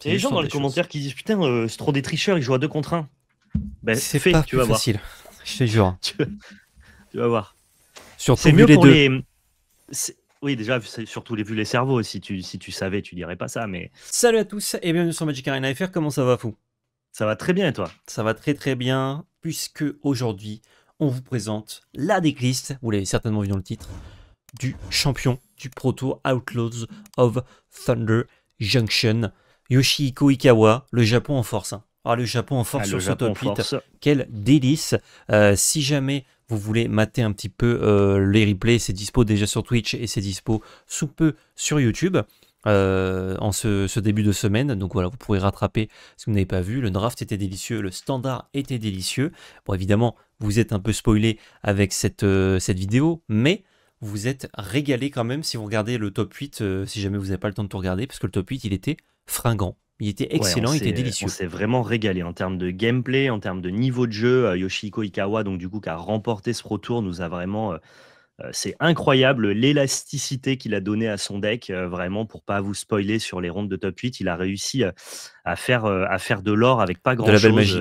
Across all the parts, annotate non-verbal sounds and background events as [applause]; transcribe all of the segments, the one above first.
C'est hein, des gens dans les commentaires qui disent Putain, euh, c'est trop des tricheurs, ils jouent à 2 contre 1. Ben, c'est fait, tu vas facile. Je te jure. [laughs] tu, vas... voir. Surtout mieux les pour Les... Oui, déjà, surtout les vues les cerveaux. Si tu, si tu savais, tu dirais pas ça. mais... Salut à tous et bienvenue sur Magic Arena FR. Comment ça va, fou Ça va très bien et toi Ça va très très bien, puisque aujourd'hui, on vous présente la décliste, Vous l'avez certainement vu dans le titre du champion du Proto Outlaws of Thunder Junction. Yoshihiko Ikawa, hein. ah, le Japon en force. Ah, le Japon en force sur ce top 8. Quel délice. Euh, si jamais vous voulez mater un petit peu euh, les replays, c'est dispo déjà sur Twitch et c'est dispo sous peu sur YouTube. Euh, en ce, début de semaine. Donc voilà, vous pourrez rattraper ce que vous n'avez pas vu. Le draft était délicieux, le standard était délicieux. Bon, évidemment, vous êtes un peu spoilé avec cette, cette vidéo, mais vous êtes régalé quand même si vous regardez le top 8, si jamais vous n'avez pas le temps de tout regarder, parce que le top 8, il était fringant. Il était excellent, il était délicieux. On s'est vraiment régalé en termes de gameplay, en termes de niveau de jeu. Euh, Yoshiko Ikawa, donc du coup, qui a remporté ce Pro Tour, nous a vraiment. Euh, euh, c'est incroyable l'élasticité qu'il a donnée à son deck, vraiment pour pas vous spoiler sur les rondes de top 8. Il a réussi à faire, à faire de l'or avec pas grand-chose.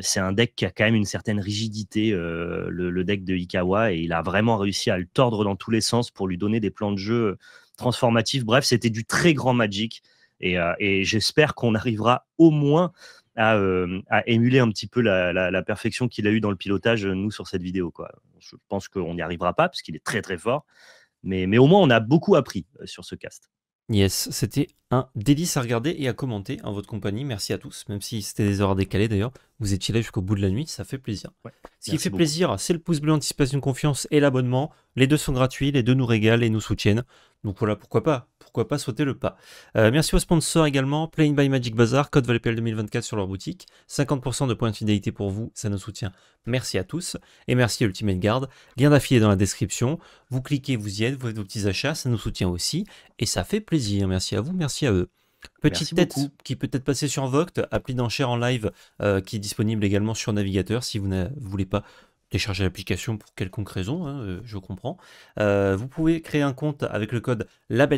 c'est un deck qui a quand même une certaine rigidité, le, le, deck de Ikawa, et il a vraiment réussi à le tordre dans tous les sens pour lui donner des plans de jeu transformatifs. Bref, c'était du très grand Magic. Euh, et, j'espère qu'on arrivera au moins à, euh, émuler un petit peu la, perfection qu'il a eu dans le pilotage, euh, nous, sur cette vidéo. Quoi. Je pense qu'on n'y arrivera pas, parce qu'il est très très fort. Mais, mais au moins, on a beaucoup appris sur ce cast. Yes, c'était un délice à regarder et à commenter en votre compagnie. Merci à tous, même si c'était des heures décalées d'ailleurs. Vous étiez là jusqu'au bout de la nuit, ça fait plaisir. Ce qui fait plaisir, c'est le pouce bleu, anticipation de confiance et l'abonnement. Les deux sont gratuits, les deux nous régalent et nous soutiennent. Donc voilà, pourquoi pas pourquoi pas sauter le pas. Euh, merci aux sponsors également, Playing by Magic Bazaar, code ValPL 2024 sur leur boutique, 50% de points de fidélité pour vous, ça nous soutient. Merci à tous, et merci à Ultimate Guard, lien d'affilée dans la description, vous cliquez, vous y êtes, vous faites vos petits achats, ça nous soutient aussi, et ça fait plaisir, merci à vous, merci à eux. Petite tête qui peut être passé sur Voct, appli d'enchère en live euh, qui est disponible également sur navigateur si vous ne voulez pas télécharger l'application pour quelconque raison, hein, euh, je comprends. Euh, vous pouvez créer un compte avec le code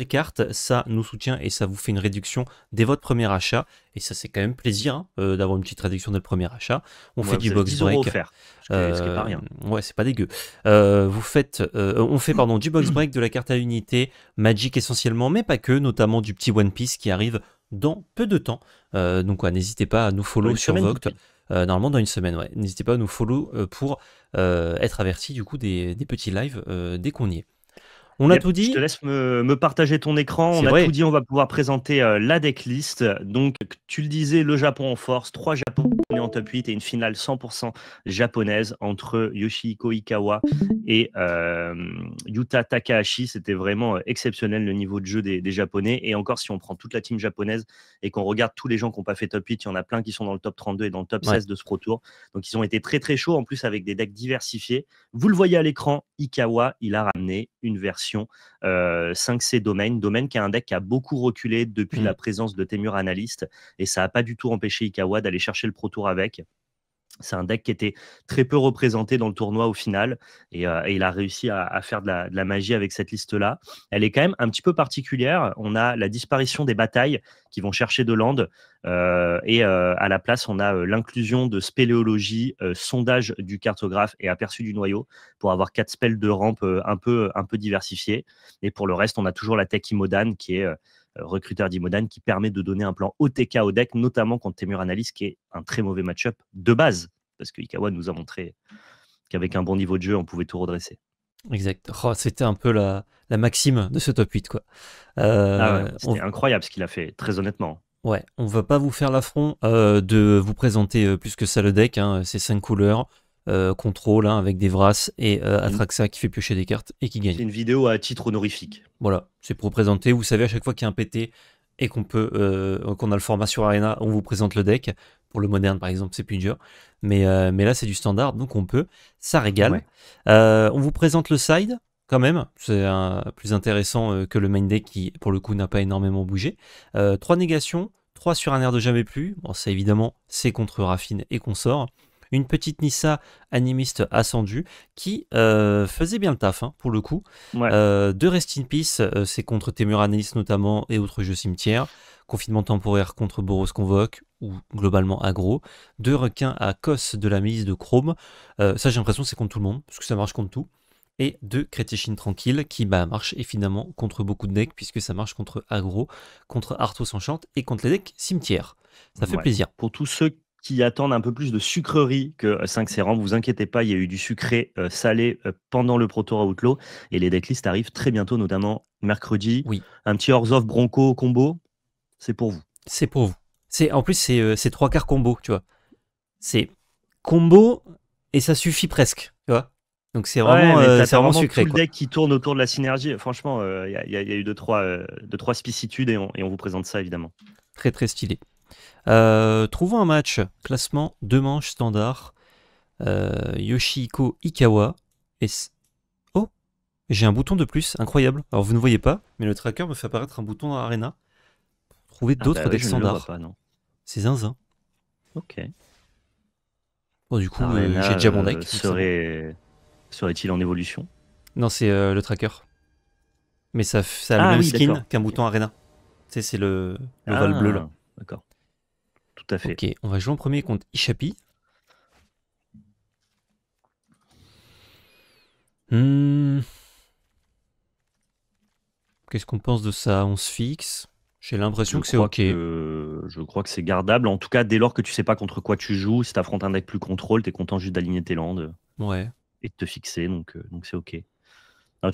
Carte, ça nous soutient et ça vous fait une réduction dès votre premier achat. Et ça, c'est quand même plaisir hein, euh, d'avoir une petite réduction dès le premier achat. On fait du box break. ce qui n'est pas rien. Ouais, c'est pas dégueu. vous faites, on fait pardon du box break, de la carte à unité, Magic essentiellement, mais pas que, notamment du petit One Piece qui arrive dans peu de temps. donc, n'hésitez pas à nous follow sur VOCT. Euh, normalement dans une semaine. Ouais. N'hésitez pas à nous follow euh, pour euh, être averti du coup des, des petits lives dès qu'on y est. On a tout dit. Je te laisse me, partager ton écran. On a tout dit. On va pouvoir présenter euh, la decklist. Donc, tu le disais, le Japon en force, trois Japon en top 8 et une finale 100% japonaise entre Yoshihiko Ikawa et euh, Yuta Takahashi. C'était vraiment euh, exceptionnel le niveau de jeu des, Japonais. Et encore, si on prend toute la team japonaise et qu'on regarde tous les gens qui n'ont pas fait top 8, il y en a plein qui sont dans le top 32 et dans le top 16 de ce Pro Tour. Donc, ils ont été très très chauds en plus avec des decks diversifiés. Vous le voyez à l'écran, Ikawa, il a ramené une version 5C euh, domaine, domaine qui a un deck qui a beaucoup reculé depuis mm. la présence de Temur Analyst et ça n'a pas du tout empêché Ikawa d'aller chercher le Pro Tour avec. C'est un deck qui était très peu représenté dans le tournoi au final, et, euh, il a réussi à, faire de la, magie avec cette liste-là. Elle est quand même un petit peu particulière. On a la disparition des batailles qui vont chercher de land, euh, et euh, à la place, on a l'inclusion de spéléologie, sondage du cartographe et aperçu du noyau pour avoir quatre spells de rampe un peu un peu diversifiés. Et pour le reste, on a toujours la tech Imodan qui est recruteur d'Imodan, qui permet de donner un plan OTK au deck, notamment contre Temur Analyse, qui est un très mauvais match-up de base, parce que Ikawa nous a montré qu'avec un bon niveau de jeu, on pouvait tout redresser. Exact. Oh, c'était un peu la, maxime de ce top 8. quoi. Euh, ah c'était incroyable ce qu'il a fait, très honnêtement. Ouais, on va pas vous faire l'affront euh, de vous présenter euh, plus que ça le deck, ses hein. ces cinq couleurs. Euh, contrôle hein, avec des Vras et euh, mhm. Atraxa qui fait piocher des cartes et qui gagne. C'est une vidéo à titre honorifique. Voilà, c'est pour présenter. Vous savez, à chaque fois qu'il y a un PT et qu'on peut, euh, qu'on a le format sur Arena, on vous présente le deck. Pour le moderne, par exemple, c'est plus dur. Mais, mais là, c'est du standard, donc on peut. Ça régale. on vous présente le side. Quand même, c'est plus intéressant que le main deck qui, pour le coup, n'a pas énormément bougé. trois négations, 3 sur un air de jamais plus. Bon, ça évidemment, c'est contre Raffine et consort une petite Nissa animiste ascendue qui euh, faisait bien le taf hein, pour le coup. Deux de Rest in Peace, euh, c'est contre Analyst notamment et autres jeux cimetières. Confinement temporaire contre Boros Convoque ou globalement agro. Deux requins à Cos de la milice de Chrome. Euh, ça, j'ai l'impression, c'est contre tout le monde parce que ça marche contre tout et deux Crétéchines Tranquille qui bah, marche finalement contre beaucoup de decks puisque ça marche contre Agro, contre Arthos Enchant et contre les decks Cimetière. Ça fait plaisir. Pour tous ceux qui attendent un peu plus de sucrerie que 5 euh, sérums. Vous inquiétez pas, il y a eu du sucré euh, salé euh, pendant le proto Outlaw et les decklists arrivent très bientôt, notamment mercredi. Oui. Un petit hors of Bronco combo, c'est pour vous. C'est pour vous. C'est en plus c'est trois quarts combo, tu vois. C'est combo et ça suffit presque, tu vois. Donc c'est vraiment, c'est vraiment, sucré. le deck qui tourne autour de la synergie. Franchement, il y, a eu deux trois, trois spicitudes et on vous présente ça évidemment. Très très stylé. Euh, trouvons un match. Classement, deux manches standard. Euh, Yoshihiko Ikawa. Et oh J'ai un bouton de plus, incroyable. Alors vous ne voyez pas, mais le tracker me fait apparaître un bouton dans l'arena. Trouver ah d'autres bah decks standards. C'est zinzin. Ok. Bon, du coup, euh, j'ai déjà mon deck. Euh, serait... Serait-il en évolution Non, c'est le tracker. Mais ça, ça a le ah même skin qu'un bouton arena. Tu sais, c'est le, le ah, val bleu là. D'accord. Tout à fait. Ok, on va jouer en premier contre Ishapi. Hmm. Qu'est-ce qu'on pense de ça On se fixe J'ai l'impression que c'est ok. je crois que c'est gardable. En tout cas, dès lors que tu sais pas contre quoi tu joues, si tu affrontes un deck plus contrôle, tu es content juste d'aligner tes landes. Ouais. Et de te fixer, donc euh, donc c'est ok.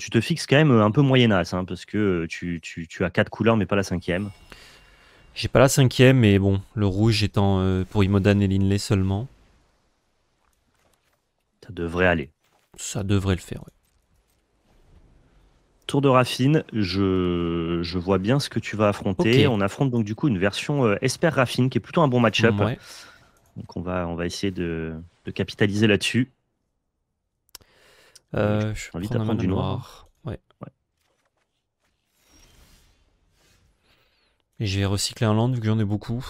tu te fixes quand même euh, un peu moyennas, hein, parce que euh, tu, tu as quatre couleurs, mais pas la cinquième. J'ai pas la cinquième, mais bon, le rouge étant euh, pour Imodan et Linley seulement. Ça devrait aller. Ça devrait le faire, oui. Tour de Raffine, je, vois bien ce que tu vas affronter. On affronte donc du coup une version euh, Esper Raffine qui est plutôt un bon match-up. Ouais. Donc on va, on va essayer de, capitaliser là-dessus. Euh, je suis du noir. Et je vais recycler un land vu que j'en ai beaucoup.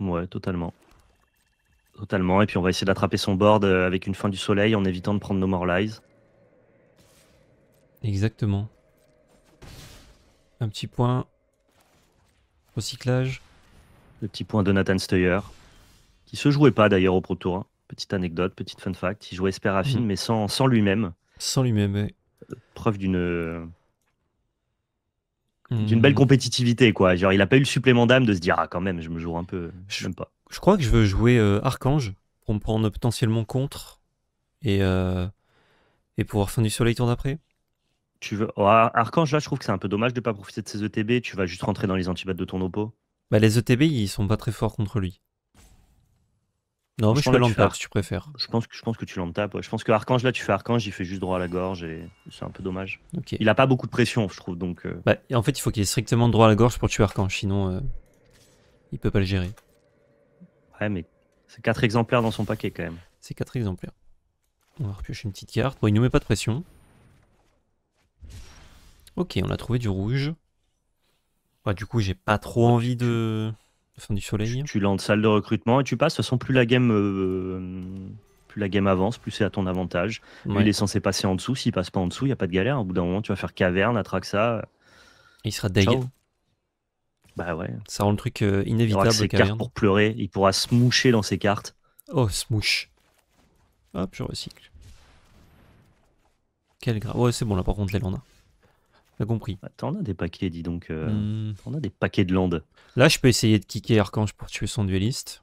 Ouais, totalement. Totalement. Et puis on va essayer d'attraper son board euh, avec une fin du soleil en évitant de prendre nos Morlies. Exactement. Un petit point. Recyclage. Le petit point de Nathan Steyer. Qui se jouait pas d'ailleurs au Pro Tour. Hein. Petite anecdote, petite fun fact. Il jouait Sperafine, mhm. mais sans, lui-même. Sans lui-même, Sans lui-même, Preuve d'une d'une belle compétitivité, quoi. Genre, il a pas eu le supplément d'âme de se dire, ah, quand même, je me joue un peu. Je pas. Je crois que je veux jouer euh, Archange pour me prendre potentiellement contre et, euh, et pouvoir fin du soleil tour d'après. Tu veux... Oh, Archange, là, je trouve que c'est un peu dommage de ne pas profiter de ses ETB. Tu vas juste rentrer dans les antibats de ton oppo. Bah, les ETB, ils sont pas très forts contre lui. Non, je, je si tu préfères. Je pense que, je pense que tu l'en Je pense que Archange, là, tu fais Archange, il fait juste droit à la gorge et c'est un peu dommage. Il a pas beaucoup de pression, je trouve. donc. Euh. Bah, en fait, il faut qu'il ait strictement droit à la gorge pour tuer Archange, sinon euh, il peut pas le gérer. Ouais, mais c'est 4 exemplaires dans son paquet quand même. C'est 4 exemplaires. On va repiocher une petite carte. Bon, il nous met pas de pression. Ok, on a trouvé du rouge. Bah, du coup, j'ai pas trop envie de. Fin du soleil. Tu, lances salle de recrutement et tu passes. De toute façon, plus la game, euh, plus la game avance, plus c'est à ton avantage. il est censé passer en dessous. S'il passe pas en dessous, il n'y a pas de galère. Au bout d'un moment, tu vas faire caverne, attraque ça il sera dégoûté. Bah ouais. Ça rend le truc euh, inévitable. Il pour pleurer. Il pourra se moucher dans ses cartes. Oh, smouche. Hop, je recycle. Quel grave. Ouais, c'est bon là, par contre, les landes compris. Ah, t'en as des paquets, dis donc. euh, a hmm. T'en as des paquets de landes. Là, je peux essayer de kicker Archange pour tuer son dueliste.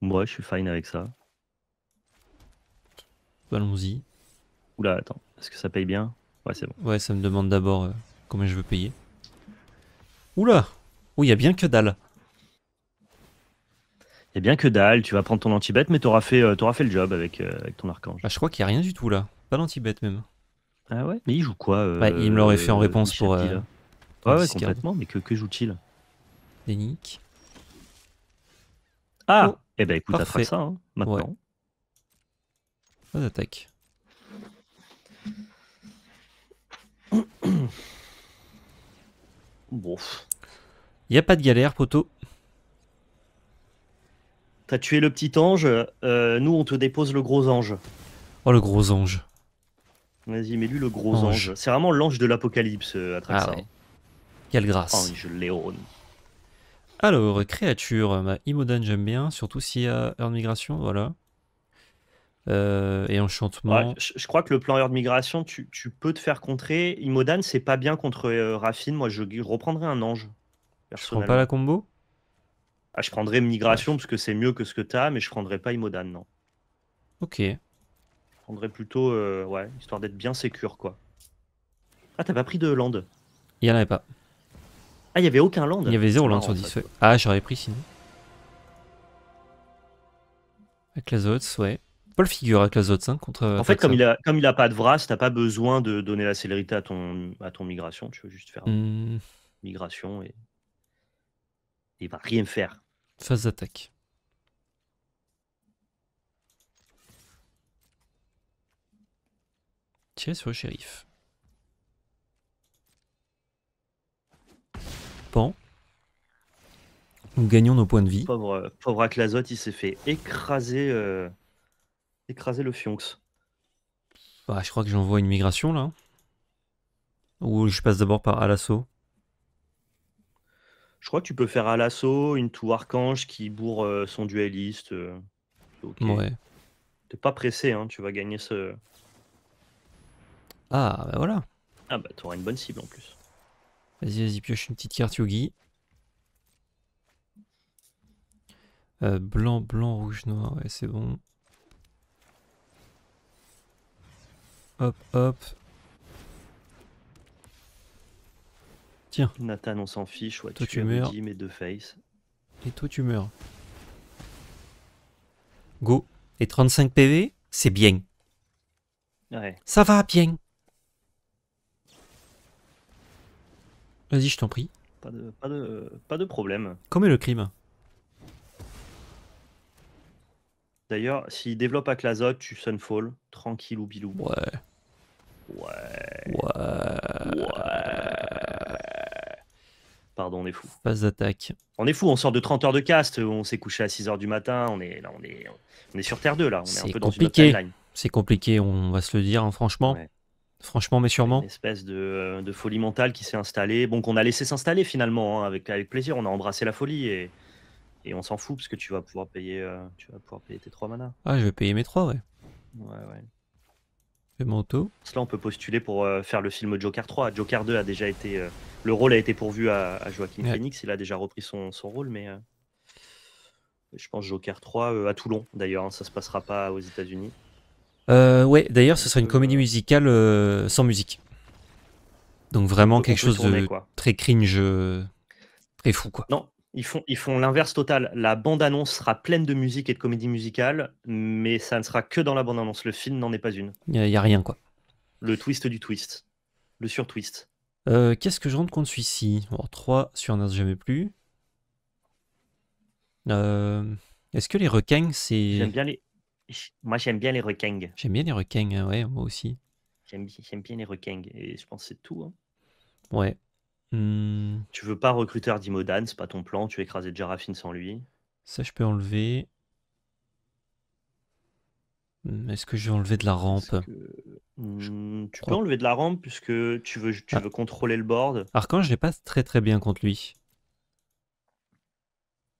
Moi, je suis fine avec ça. Allons-y. Oula, attends. Est-ce que ça paye bien Ouais, c'est bon. Ouais, ça me demande d'abord euh, combien je veux payer. Oula Oh il y a bien que dalle. a bien que dalle, tu vas prendre ton anti-bête, mais t'auras fait, euh, fait le job euh, avec, ton archange. Ah, je crois qu'il n'y a rien du tout là. Pas lanti même. Ah ouais Mais il joue quoi euh, Il me l'aurait fait en euh, réponse pour. Euh, ouais, complètement, mais que, joue-t-il Ah oh. Eh ben écoute, ça ça hein, maintenant. Ouais. Pas d'attaque. [coughs] bon. Y'a pas de galère, poteau. T'as tué le petit ange, nous on te dépose le gros ange. Oh le gros ange. Vas-y, mets-lui le gros ange. C'est vraiment l'ange de l'apocalypse, à euh, travers ah Quelle grâce. Ange Léon. Alors, créature, euh, ma Imodan j'aime bien, surtout s'il y a heure migration, voilà. Euh, et enchantement. je, crois que le plan heure de migration, tu, peux te faire contrer. Imodan, c'est pas bien contre Raffine. Moi, je, reprendrais reprendrai un ange. Je prends pas la combo ah, Je prendrai migration parce que c'est mieux que ce que t'as, mais je prendrai pas Imodan, non. Ok prendrais plutôt, euh, ouais, histoire d'être bien sécure, quoi. Ah, t'as pas pris de land Il y en avait pas. Ah, il y avait aucun land Il y avait zéro land sur 10. Ah, j'aurais pris sinon. Avec la autres ouais. Pas le figure avec la hein, contre. Euh, en fait, comme il, a, comme il a pas de Vras, t'as pas besoin de donner la célérité à ton, à ton migration. Tu veux juste faire hmm. migration et. Il va rien faire. Phase d'attaque. Tirer sur le shérif. Pan. Nous gagnons nos points de vie. Pauvre, euh, pauvre il s'est fait écraser, euh, écraser le Fionx. Bah, je crois que j'envoie une migration là. Ou je passe d'abord par Alasso. Je crois que tu peux faire Alasso, une tour archange qui bourre euh, son dueliste. Ok. Ouais. T'es pas pressé, hein, tu vas gagner ce, ah, bah voilà. Ah, bah t'auras une bonne cible en plus. Vas-y, vas-y, pioche une petite carte Yogi. Euh, blanc, blanc, rouge, noir, ouais, c'est bon. Hop, hop. Tiens. Nathan, on s'en fiche. Ouais, toi, tu, meurs. mes deux face. Et toi, tu meurs. Go. Et 35 PV, c'est bien. Ouais. Ça va bien. Vas-y, je t'en prie. Pas de, problème. Comment est le crime D'ailleurs, s'il développe à tu Sunfall, tranquille ou bilou. Ouais. Ouais. Ouais. ouais. Pardon, on est fou. pas d'attaque. On est fou, on sort de 30 heures de cast, on s'est couché à 6 heures du matin, on est là, on est, on est sur Terre 2 là, on est, un peu compliqué. dans une C'est compliqué, on va se le dire, hein, franchement. Franchement, mais sûrement. Une espèce euh, de, folie mentale qui s'est installée, bon, qu'on a laissé s'installer finalement, hein, avec, avec plaisir. On a embrassé la folie et, et on s'en fout parce que tu vas pouvoir payer, euh, tu vas pouvoir payer tes 3 manas. Ah, je vais payer mes 3, ouais. Ouais, ouais. Et mon Cela, on peut postuler pour euh, faire le film Joker 3. Joker 2 a déjà été. le rôle a été pourvu à, Joaquin Phoenix. Il a déjà repris son, rôle, mais. je pense Joker 3 à Toulon, d'ailleurs. Hein. ça se passera pas aux États-Unis. Euh, ouais, d'ailleurs, ce sera une comédie euh. musicale euh, sans musique. Donc vraiment quelque chose de très cringe, euh, très fou quoi. Non, ils font l'inverse total. La bande annonce sera pleine de musique et de comédie musicale, mais ça ne sera que dans la bande annonce. Le film n'en est pas une. Il n'y a rien quoi. Le twist du twist, le sur twist. Qu'est-ce que je rentre contre celui-ci bon, 3 sur un jamais plus. Est-ce que les requins, c'est. J'aime bien les, moi, j'aime bien les requins. J'aime bien les requins, ouais, moi aussi. J'aime bien les requins, et je pense que c'est tout. Hein. Ouais. Mmh. Tu veux pas recruteur d'Imodan, c'est pas ton plan, tu écraser Jarafine sans lui. Ça, je peux enlever. Mmh, est-ce que je vais enlever de la rampe mmh, Tu peux enlever de la rampe puisque tu veux, ah. veux contrôler le board. Archange, je l'ai pas très très bien contre lui.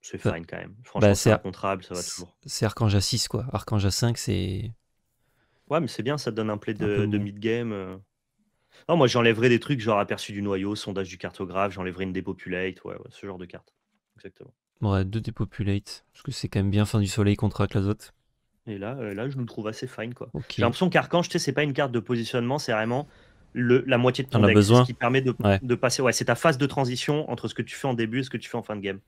C'est bah, fine quand même. Franchement, bah, c'est incontrable, ça va toujours. C'est Archange à 6 quoi. Archange à 5 c'est. Ouais, mais c'est bien, ça te donne un play de, mid-game. Euh. moi, j'enlèverais des trucs, genre aperçu du noyau, sondage du cartographe, j'enlèverais une dépopulate, ouais, ce genre de carte. Exactement. Ouais, deux dépopulate, parce que c'est quand même bien fin du soleil contre l'azote. Et là, euh, là, je me trouve assez fine, quoi. J'ai l'impression qu'Archange, tu sais, c'est pas une carte de positionnement, c'est vraiment la moitié de ton deck, qui permet de, de passer. Ouais, c'est ta phase de transition entre ce que tu fais en début et ce que tu fais en fin de game.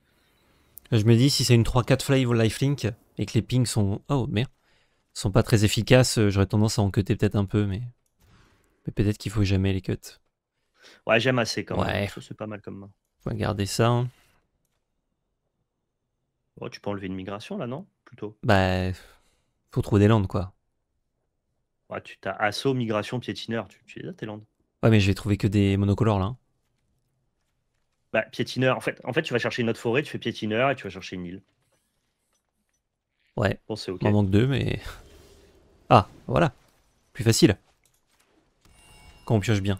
Je me dis, si c'est une 3-4 fly lifelink et que les pings sont. Oh merde! sont pas très efficaces, euh, j'aurais tendance à en cutter peut-être un peu, mais, mais peut-être qu'il faut jamais les cuts. Ouais, j'aime assez quand ouais. même. C'est pas mal comme main. va garder ça. Hein. Oh, tu peux enlever une migration là, non Plutôt. Bah, faut trouver des landes quoi. Ouais, tu t'as assaut, migration, piétineur. Tu, tu les as tes landes. Ouais, mais je vais trouver que des monocolores là. Hein. Bah, piétineur, en fait, en fait, tu vas chercher une autre forêt, tu fais piétineur et tu vas chercher une île. Ouais. Bon, c'est ok. Il manque deux, mais. [laughs] Ah, voilà. Plus facile. Quand on pioche bien.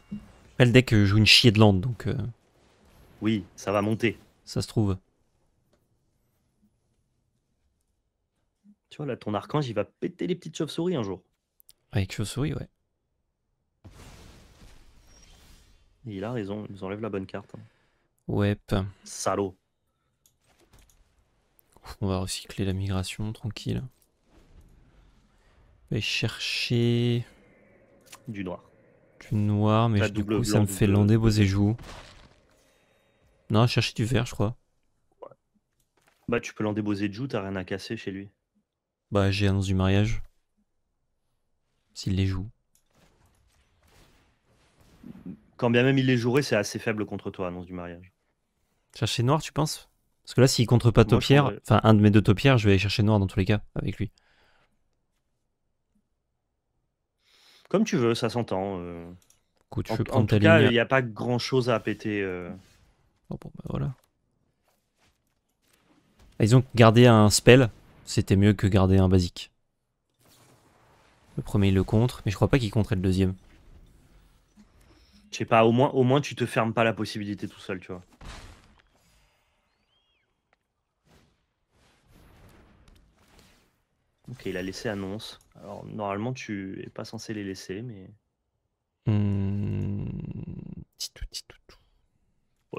le deck joue une chier de lande, donc. Euh, oui, ça va monter. Ça se trouve. Tu vois, là, ton archange, il va péter les petites chauves-souris un jour. Avec chauves-souris, ouais. il a raison, il nous enlève la bonne carte. Hein. Web, Salaud. On va recycler la migration, tranquille. Je vais chercher... Du noir. Du noir, mais du coup ça me fait lander beaux joue Non, chercher du vert, je crois. Bah tu peux lander joue joues, t'as rien à casser chez lui. Bah j'ai annonce du mariage. S'il les joue. Quand bien même il les jouerait, c'est assez faible contre toi, annonce du mariage. Chercher noir, tu penses Parce que là, s'il contre pas topière enfin un de mes deux topières je vais aller chercher noir dans tous les cas avec lui. Comme tu veux, ça s'entend. Euh. en, tout cas, il n'y a pas grand chose à péter. Euh. Oh, bon, bah, voilà. Ah, ils ont gardé un spell, c'était mieux que garder un basique. Le premier il le contre, mais je crois pas qu'il contre le deuxième. Je sais pas, au moins, au moins tu te fermes pas la possibilité tout seul, tu vois. Ok, il a laissé annonce. Alors normalement, tu es pas censé les laisser, mais. Mmh... Titou,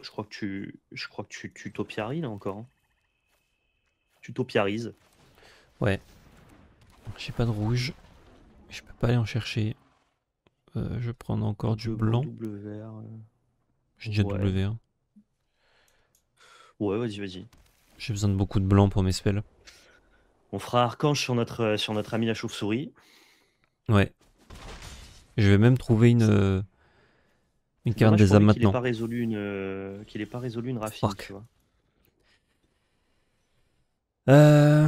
je crois que tu, je crois que tu, tu topiaries là encore. Hein. Tu topiarises. Ouais. J'ai pas de rouge. Je peux pas aller en chercher. Euh, je je prendre encore du blanc. vert. Euh. J'ai déjà ouais. double hein. Ouais, vas-y, vas-y. J'ai besoin de beaucoup de blanc pour mes spells. On fera Archange sur notre, euh, sur notre ami la chauve-souris. Ouais. Je vais même trouver une, euh, une carte des âmes maintenant. Qu'il n'ait pas résolu une, euh, qu'il pas résolu une raffine, tu vois. Euh...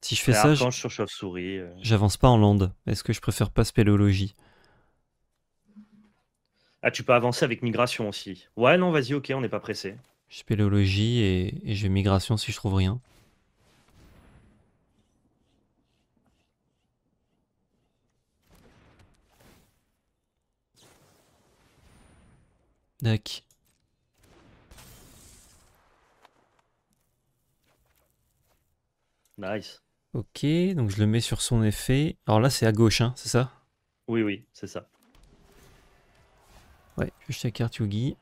Si je fais ça, chauve-souris... j'avance pas en lande. Est-ce que je préfère pas spéléologie Ah, tu peux avancer avec migration aussi. Ouais, non, vas-y, ok, on n'est pas pressé. Spéléologie et, et vais migration si je trouve rien. D'accord. Nice. Ok, donc je le mets sur son effet. Alors là, c'est à gauche, hein, c'est ça Oui, oui, c'est ça. Ouais, je à carte Yugi.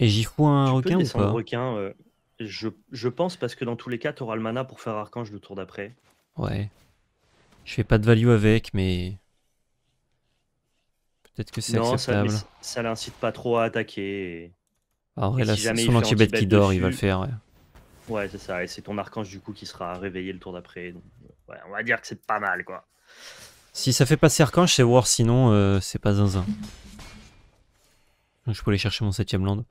Et j'y fous un requin ou requin, euh, je, je, pense parce que dans tous les cas, T'auras le mana pour faire Archange le tour d'après. Ouais. Je fais pas de value avec, mais Peut-être que c'est acceptable. Ça, ça l'incite pas trop à attaquer. Ah, et... Ah, en là, son anti bête qui dort, il va le faire. Ouais, c'est ça. Et c'est ton archange du coup qui sera réveillé le tour d'après. Euh, ouais, on va dire que c'est pas mal quoi. Si ça fait passer archange, c'est war, sinon euh, c'est pas zinzin. je peux aller chercher mon 7ème land.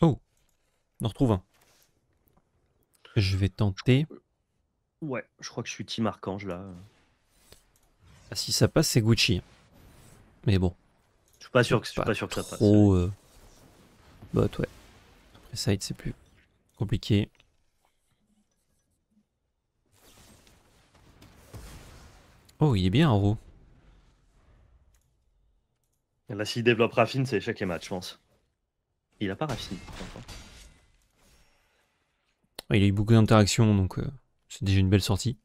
Oh On en retrouve un. Je vais tenter. Ouais, je crois que je suis Team Archange là. Ah, si ça passe, c'est Gucci. Mais bon. Je suis pas sûr que, je suis pas, sûr que ça passe. Trop. Euh, bot, ouais. Après, side, c'est plus compliqué. Oh, il est bien en roue. Là, s'il développe Raffine, c'est échec et match, je pense. Il a pas Raffine, hein. il a eu beaucoup d'interactions, donc... Euh, c'est déjà une belle sortie.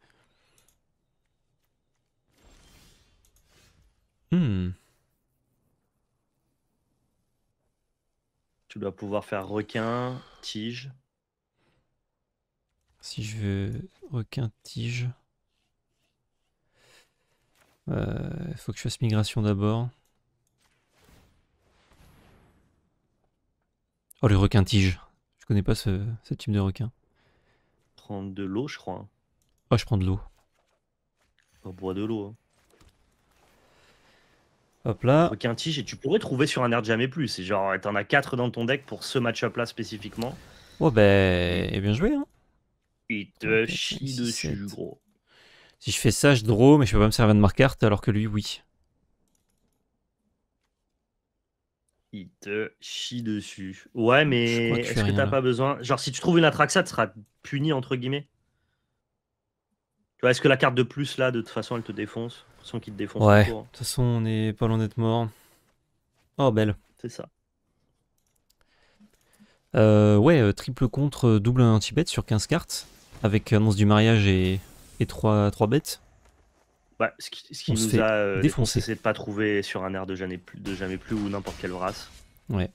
Hmm. Tu dois pouvoir faire requin, tige. Si je veux requin, tige. Il euh, faut que je fasse migration d'abord. Oh, le requin tige. Je connais pas ce type de requin de l'eau, je crois. Oh, je prends de l'eau. On boit de l'eau. Hein. Hop là. aucun tige, et tu pourrais trouver sur un air jamais plus. C'est genre, t'en as 4 dans ton deck pour ce match-up là spécifiquement. Oh, ben, et eh bien joué. Hein. Il te dessus, gros. Si je fais ça, je draw, mais je peux pas me servir de ma carte alors que lui, oui. Il te chie dessus. Ouais, mais est-ce que t'as pas besoin Genre, si tu trouves une Atraxa, tu seras puni, entre guillemets. Tu vois, est-ce que la carte de plus, là, de toute façon, elle te défonce façon qu'il te défonce. Ouais, de toute façon, on est pas loin d'être mort. Oh, belle. C'est ça. Euh, ouais, euh, triple contre, euh, double anti-bet sur 15 cartes. Avec annonce du mariage et, 3, 3 bêtes. Bah, ce qui, nous a euh, défoncé, c'est de pas trouver sur un air de jamais plus, ou n'importe quelle race. Ouais.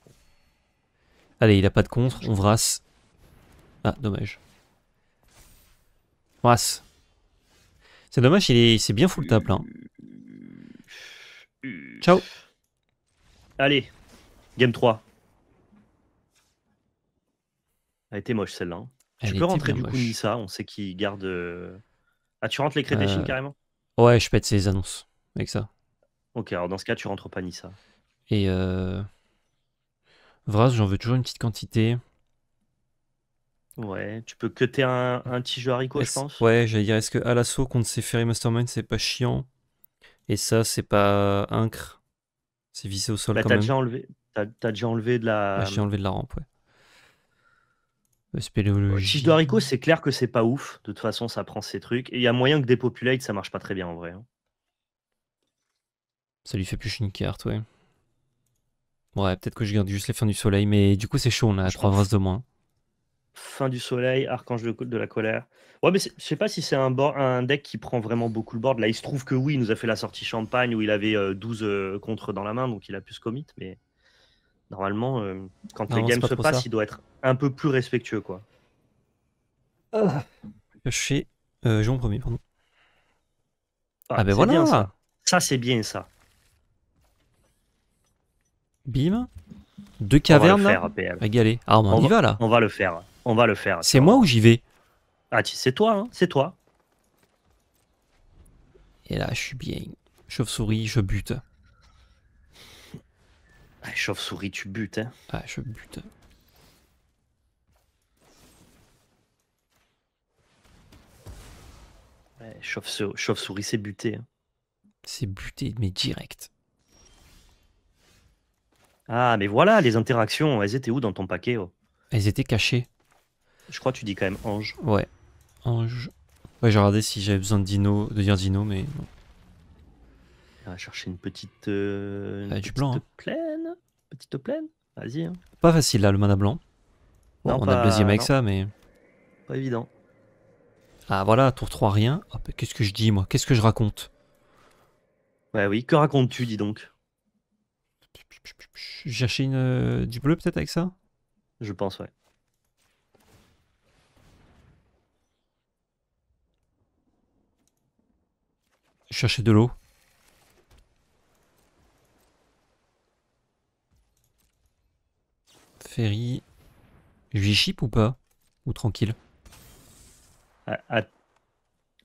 Allez, il a pas de contre, on vrasse. Ah, dommage. Vrasse. C'est dommage, il est, c'est bien full table. Ciao. Allez, game 3. Elle était moche celle-là. Hein. Tu peux rentrer du coup Nissa, on sait qu'il garde. Euh, ah, tu rentres les crédits euh, carrément Ouais, je pète ses annonces avec ça. Ok, alors dans ce cas, tu rentres pas ça. Et euh... Vras, j'en veux toujours une petite quantité. Ouais, tu peux cutter un, un petit jeu haricot, je pense. Ouais, j'allais dire, est-ce que à l'assaut contre ces Ferry Mastermind, c'est pas chiant Et ça, c'est pas incre C'est vissé au sol bah, quand Déjà enlevé, t'as, déjà enlevé de la. Bah, j'ai enlevé de la rampe, ouais. Euh, spéléologie. Chiche de c'est clair que c'est pas ouf. De toute façon, ça prend ses trucs. il y a moyen que Dépopulate, ça marche pas très bien en vrai. Hein. Ça lui fait plus une carte, ouais. Ouais, peut-être que je garde juste les fins du soleil, mais du coup, c'est chaud, on a trois brasses de moins. Fin du soleil, archange de, de la colère. Ouais, mais je sais pas si c'est un, deck qui prend vraiment beaucoup le board. Là, il se trouve que oui, il nous a fait la sortie champagne où il avait 12 euh, euh, contre dans la main, donc il a plus commit, mais normalement, quand les games se passent, il doit être un peu plus respectueux, quoi. Ah. Chez euh, Jean Premier, pardon. Ah, ah ben voilà Ça, c'est bien ça. Bim. Deux cavernes. On va le ah, on, y va, là. On va le faire. On va le faire. C'est moi ou j'y vais Ah, c'est toi, hein c'est toi. Et là, je suis bien. Chauve-souris, je bute. Chauve-souris, tu butes. Hein. Ah, je bute. Chauve-souris, c'est buté. Hein. C'est buté, mais direct. Ah, mais voilà, les interactions, elles étaient où dans ton paquet oh Elles étaient cachées. Je crois tu dis quand même ange. Ouais, ange. Ouais, j'ai regardé si j'avais besoin de, dino, de dire dino, mais On va chercher une petite, euh, du blanc, hein. plaine. Petite plaine Vas-y. Hein. Pas facile là, le mana blanc. on a deuxième avec ça, mais. Pas évident. Ah voilà, tour 3, rien. Ah, qu'est-ce que je dis, moi Qu'est-ce que je raconte Ouais, bah oui, que racontes-tu, dis donc J'ai une euh, du bleu peut-être avec ça Je pense, ouais. Chercher de l'eau. Ferry. Je vais chip ou pas Ou tranquille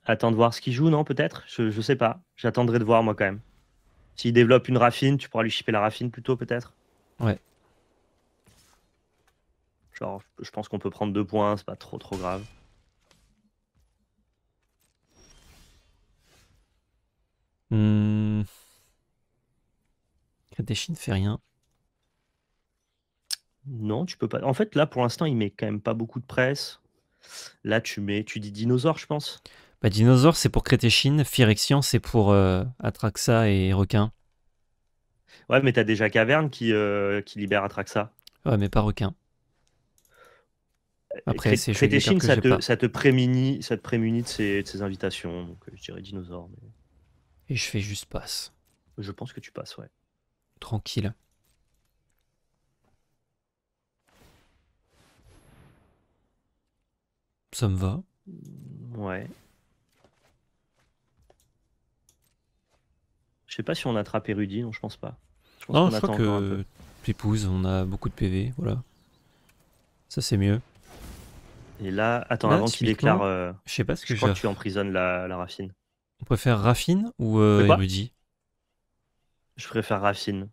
attends de voir ce qu'il joue, non Peut-être je, sais pas. J'attendrai de voir moi quand même. S'il développe une raffine, tu pourras lui shipper la raffine plutôt peut-être Ouais. Genre, je pense qu'on peut prendre deux points, c'est pas trop trop grave. Hum... ne fait rien. Non, tu peux pas. En fait, là, pour l'instant, il met quand même pas beaucoup de presse. Là, tu mets, tu dis dinosaure, je pense. Bah, dinosaure, c'est pour Crétéchine. Phyrexian, c'est pour euh, Atraxa et requin. Ouais, mais t'as déjà Caverne qui, euh, qui libère Atraxa. Ouais, mais pas requin. Après, c'est ça, te, ça te prémunit, ça te prémunit de ses, invitations. Donc, euh, je dirais dinosaure. Et je fais juste passe. Je pense que tu passes, ouais. Tranquille. Ça me va. Ouais. Je sais pas si on attrape Érudit, non, je pense pas. non, je crois que l'épouse, on a beaucoup de PV, voilà. Ça, c'est mieux. Et là, attends, avant qu'il déclare. je sais pas ce que je crois que tu emprisonnes la, la Raffine. On préfère Raffine ou euh, Érudit Je préfère Raffine.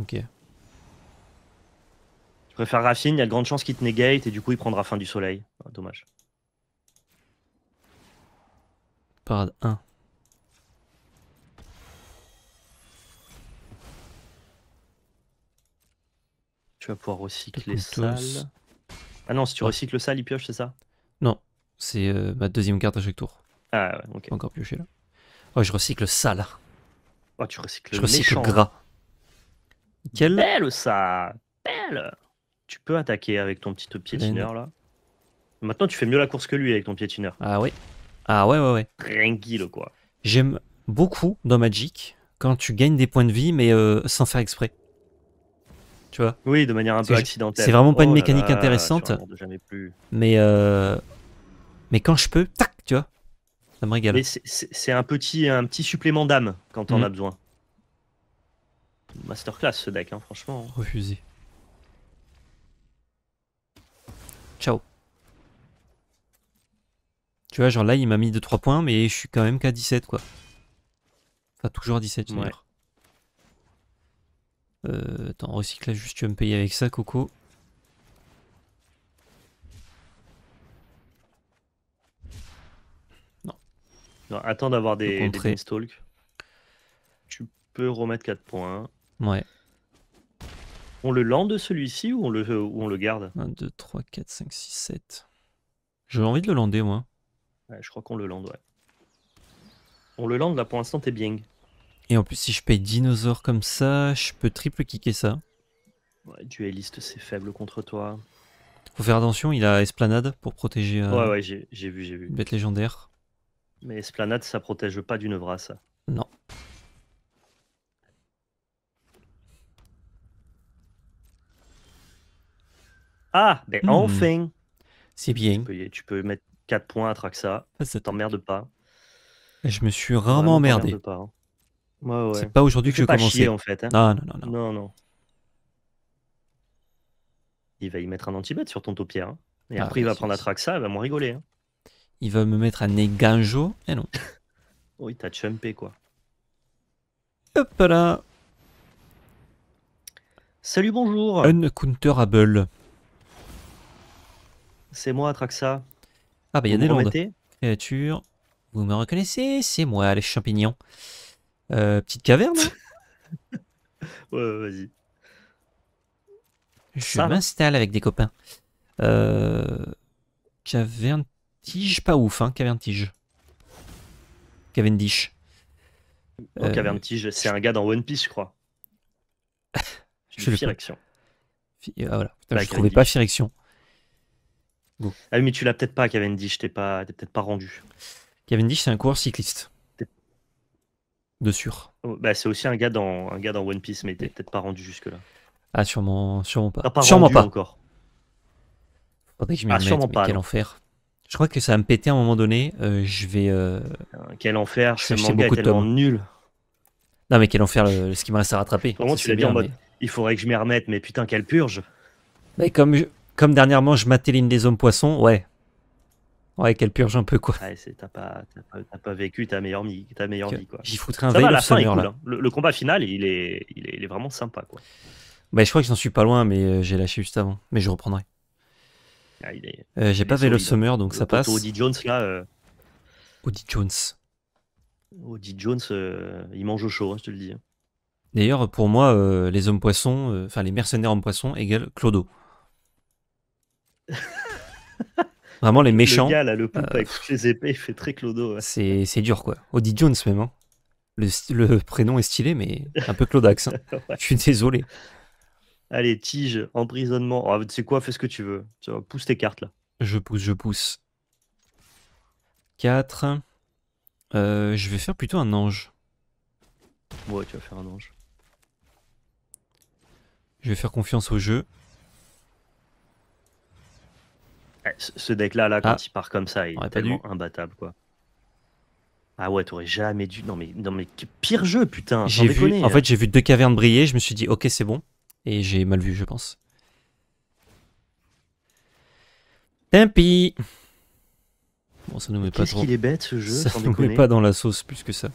Ok. Je préfère Raffine, il y a de grandes chances qu'il te négate et du coup il prendra fin du soleil. Ah, dommage. Parade 1. Tu vas pouvoir recycler ça Ah non, si tu recycles ça il pioche, c'est ça Non, c'est euh, ma deuxième carte à chaque tour. Ah ouais, ok. Encore piocher là. Oh, je recycle là Oh, tu recycles Je recycle gras. Quel... Belle ça Belle Tu peux attaquer avec ton petit piétineur là. Maintenant, tu fais mieux la course que lui avec ton piétineur. Ah oui. Ah ouais, ouais, ouais. Tranquille, quoi. J'aime beaucoup dans Magic quand tu gagnes des points de vie, mais euh, sans faire exprès. Tu vois Oui, de manière un peu accidentelle. C'est vraiment pas une oh mécanique intéressante. Mais, euh, mais quand je peux, tac, tu vois. Ça me régale. C'est un petit, un petit supplément d'âme quand on en mm. as besoin. Masterclass ce deck, hein, franchement. Refusé. Ciao. Tu vois, genre là, il m'a mis 2-3 points, mais je suis quand même qu'à 17, quoi. Enfin, toujours 17, ouais. Euh, attends, là juste tu vas me payer avec ça, Coco. Non. Non, attends d'avoir des, des stalks. Tu peux remettre 4 points. Ouais. On le lande celui-ci ou on le garde 1, 2, 3, 4, 5, 6, 7. J'ai envie de le lander, moi. Ouais, je crois qu'on le land, ouais. On le land, là, pour l'instant, t'es bien. Et en plus, si je paye dinosaure comme ça, je peux triple kicker ça. Ouais, dueliste, c'est faible contre toi. Faut faire attention, il a esplanade pour protéger. Euh, ouais, ouais, j'ai vu, j'ai vu. Bête légendaire. Mais esplanade, ça protège pas d'une vraie, Non. Ah, ben enfin hmm. C'est bien. tu peux mettre 4 points à Traxa. Ah, ça t'emmerde pas. Je me suis rarement emmerdé. Hein. C'est pas aujourd'hui que je commence. en fait. Hein. non, non, non, non. Il va y mettre un anti sur ton taupière. Hein. Et ah, après, il va prendre Atraxa, il va m'en rigoler. Il va me mettre un ganjo. et eh non. oh, il t'a chumpé, quoi. Hop là. Salut, bonjour. Un counterable. C'est moi, Traxa. Ah bah il y a des landes. Créature, vous me reconnaissez C'est moi, les champignons. Euh, petite caverne hein [laughs] Ouais, vas-y. Je m'installe avec des copains. Euh, caverne tige, pas ouf, hein, caverne tige. Cavendish. Oh, euh, caverne tige, c'est un gars dans One Piece, je crois. [laughs] je le Firection. Euh, ah, voilà. je trouvais pas Firection. Ah mais tu l'as peut-être pas, Cavendish, t'es peut-être pas rendu. Cavendish, c'est un coureur cycliste. De sûr. Oh, bah, c'est aussi un gars, dans, un gars dans One Piece, mais t'es peut-être pas rendu jusque-là. Ah, sûrement, sûrement pas. sûrement pas. Encore. Faudrait que je ah, mette, pas, quel enfer. Je crois que ça va me péter à un moment donné. Euh, je vais. Euh, quel enfer, ce beaucoup de nul. Non, mais quel enfer ce qui me reste à rattraper. bien, Il faudrait que je m'y remette, mais putain, quelle purge. Mais comme je... Comme dernièrement, je m'attéline des hommes poissons, ouais. Ouais, qu'elle purge un peu, quoi. t'as pas, vécu ta meilleure, vie, ta meilleure vie, quoi. J'y foutrais un veille hein. le, combat final, il est, il est, vraiment sympa, quoi. Bah, je crois que j'en suis pas loin, mais euh, j'ai lâché juste avant. Mais je reprendrai. Ah, euh, j'ai pas vélo hein. le summer, donc ça passe. Audi Jones, là. Euh. Audi Jones. Audi Jones, il mange au chaud, hein, je te le dis. D'ailleurs, pour moi, les hommes poissons, enfin les mercenaires hommes poissons égale Clodo. [laughs] Vraiment les méchants. Le gars, le euh, avec toutes les épées, il fait très clodo. C'est dur, quoi. Audi Jones, même. Hein. Le, prénom est stylé, mais un peu clodax. Hein. [laughs] Je suis désolé. Allez, tige, emprisonnement. Oh, tu sais quoi, fais ce que tu veux. Tu pousse tes cartes, là. Je pousse, je pousse. 4. Euh, je vais faire plutôt un ange. Ouais, tu vas faire un ange. Je vais faire confiance au jeu. Ce deck-là, là, quand ah. il part comme ça, il est tellement imbattable, quoi. Ah ouais, t'aurais jamais dû. Non mais, non mais pire jeu, putain. J'ai vu. En hein. fait, j'ai vu deux cavernes briller. Je me suis dit, ok, c'est bon. Et j'ai mal vu, je pense. tempi Bon, ça nous met pas. Qu'est-ce qu'il est bête ce jeu [laughs] Ça nous met pas dans la sauce plus que ça.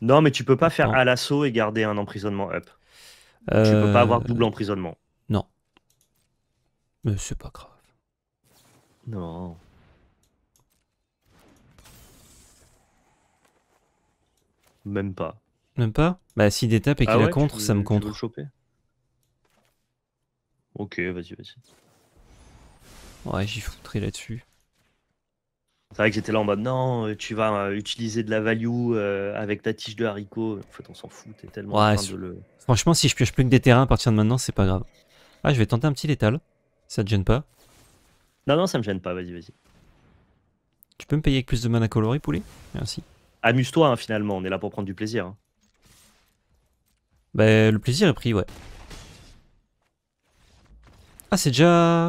Non, mais tu peux pas faire à l'assaut et garder un emprisonnement up. Tu peux pas euh, avoir double emprisonnement. Non. Mais c'est pas grave. Non. Même pas. Même pas Bah s'il détape et ah qu'il a contre, ça me contre. ok, vas-y, vas-y. Ouais, j'y foutrais là-dessus. C'est vrai que j'étais là en mode non, euh, tu vas euh, utiliser de la value euh, avec ta tige de haricot. En fait, on s'en fout, t'es tellement de le... Franchement, si je pioche plus que des terrains à partir de maintenant, c'est pas grave. Ah, je vais tenter un petit létal. Ça te gêne pas non, non, ça me gêne pas, vas-y, vas-y. Tu peux me payer avec plus de mana coloré, poulet Merci. Amuse-toi, hein, finalement, on est là pour prendre du plaisir. Hein. Bah, le plaisir est pris, ouais. Ah, c'est déjà.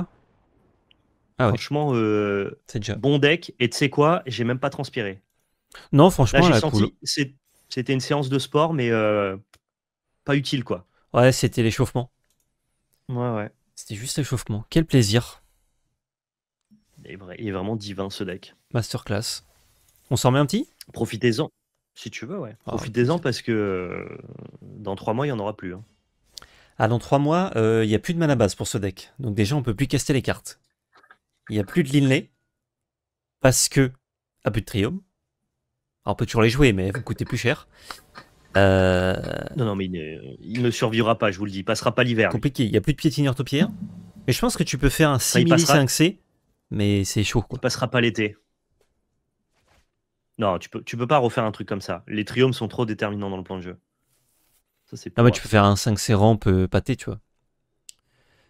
Ah, Franchement, euh, déjà... bon deck, et tu sais quoi, j'ai même pas transpiré. Non, franchement, là, C'était une séance de sport, mais euh, pas utile, quoi. Ouais, c'était l'échauffement. Ouais, ouais. C'était juste l'échauffement. Quel plaisir il est vraiment divin ce deck. Masterclass. On s'en met un petit Profitez-en, si tu veux, ouais. Ah, Profitez-en parce que dans trois mois, il n'y en aura plus. Ah, dans trois mois, il y n'y hein. ah, euh, a plus de mana base pour ce deck. Donc déjà, on ne peut plus caster les cartes. Il n'y a plus de Linley. Parce que. Ah, plus de trium on peut toujours les jouer, mais ça coûte coûter plus cher. Euh, non, non, mais il ne, survivra pas, je vous le dis. Il passera pas l'hiver. Compliqué. Il n'y a plus de piétineur topière. Mais je pense que tu peux faire un 6 5 c mais c'est chaud. Quoi. Tu passeras pas l'été. Non, tu peux, tu peux pas refaire un truc comme ça. Les triomes sont trop déterminants dans le plan de jeu. c'est ah mais tu peux faire un 5C ramp euh, pâté, tu vois.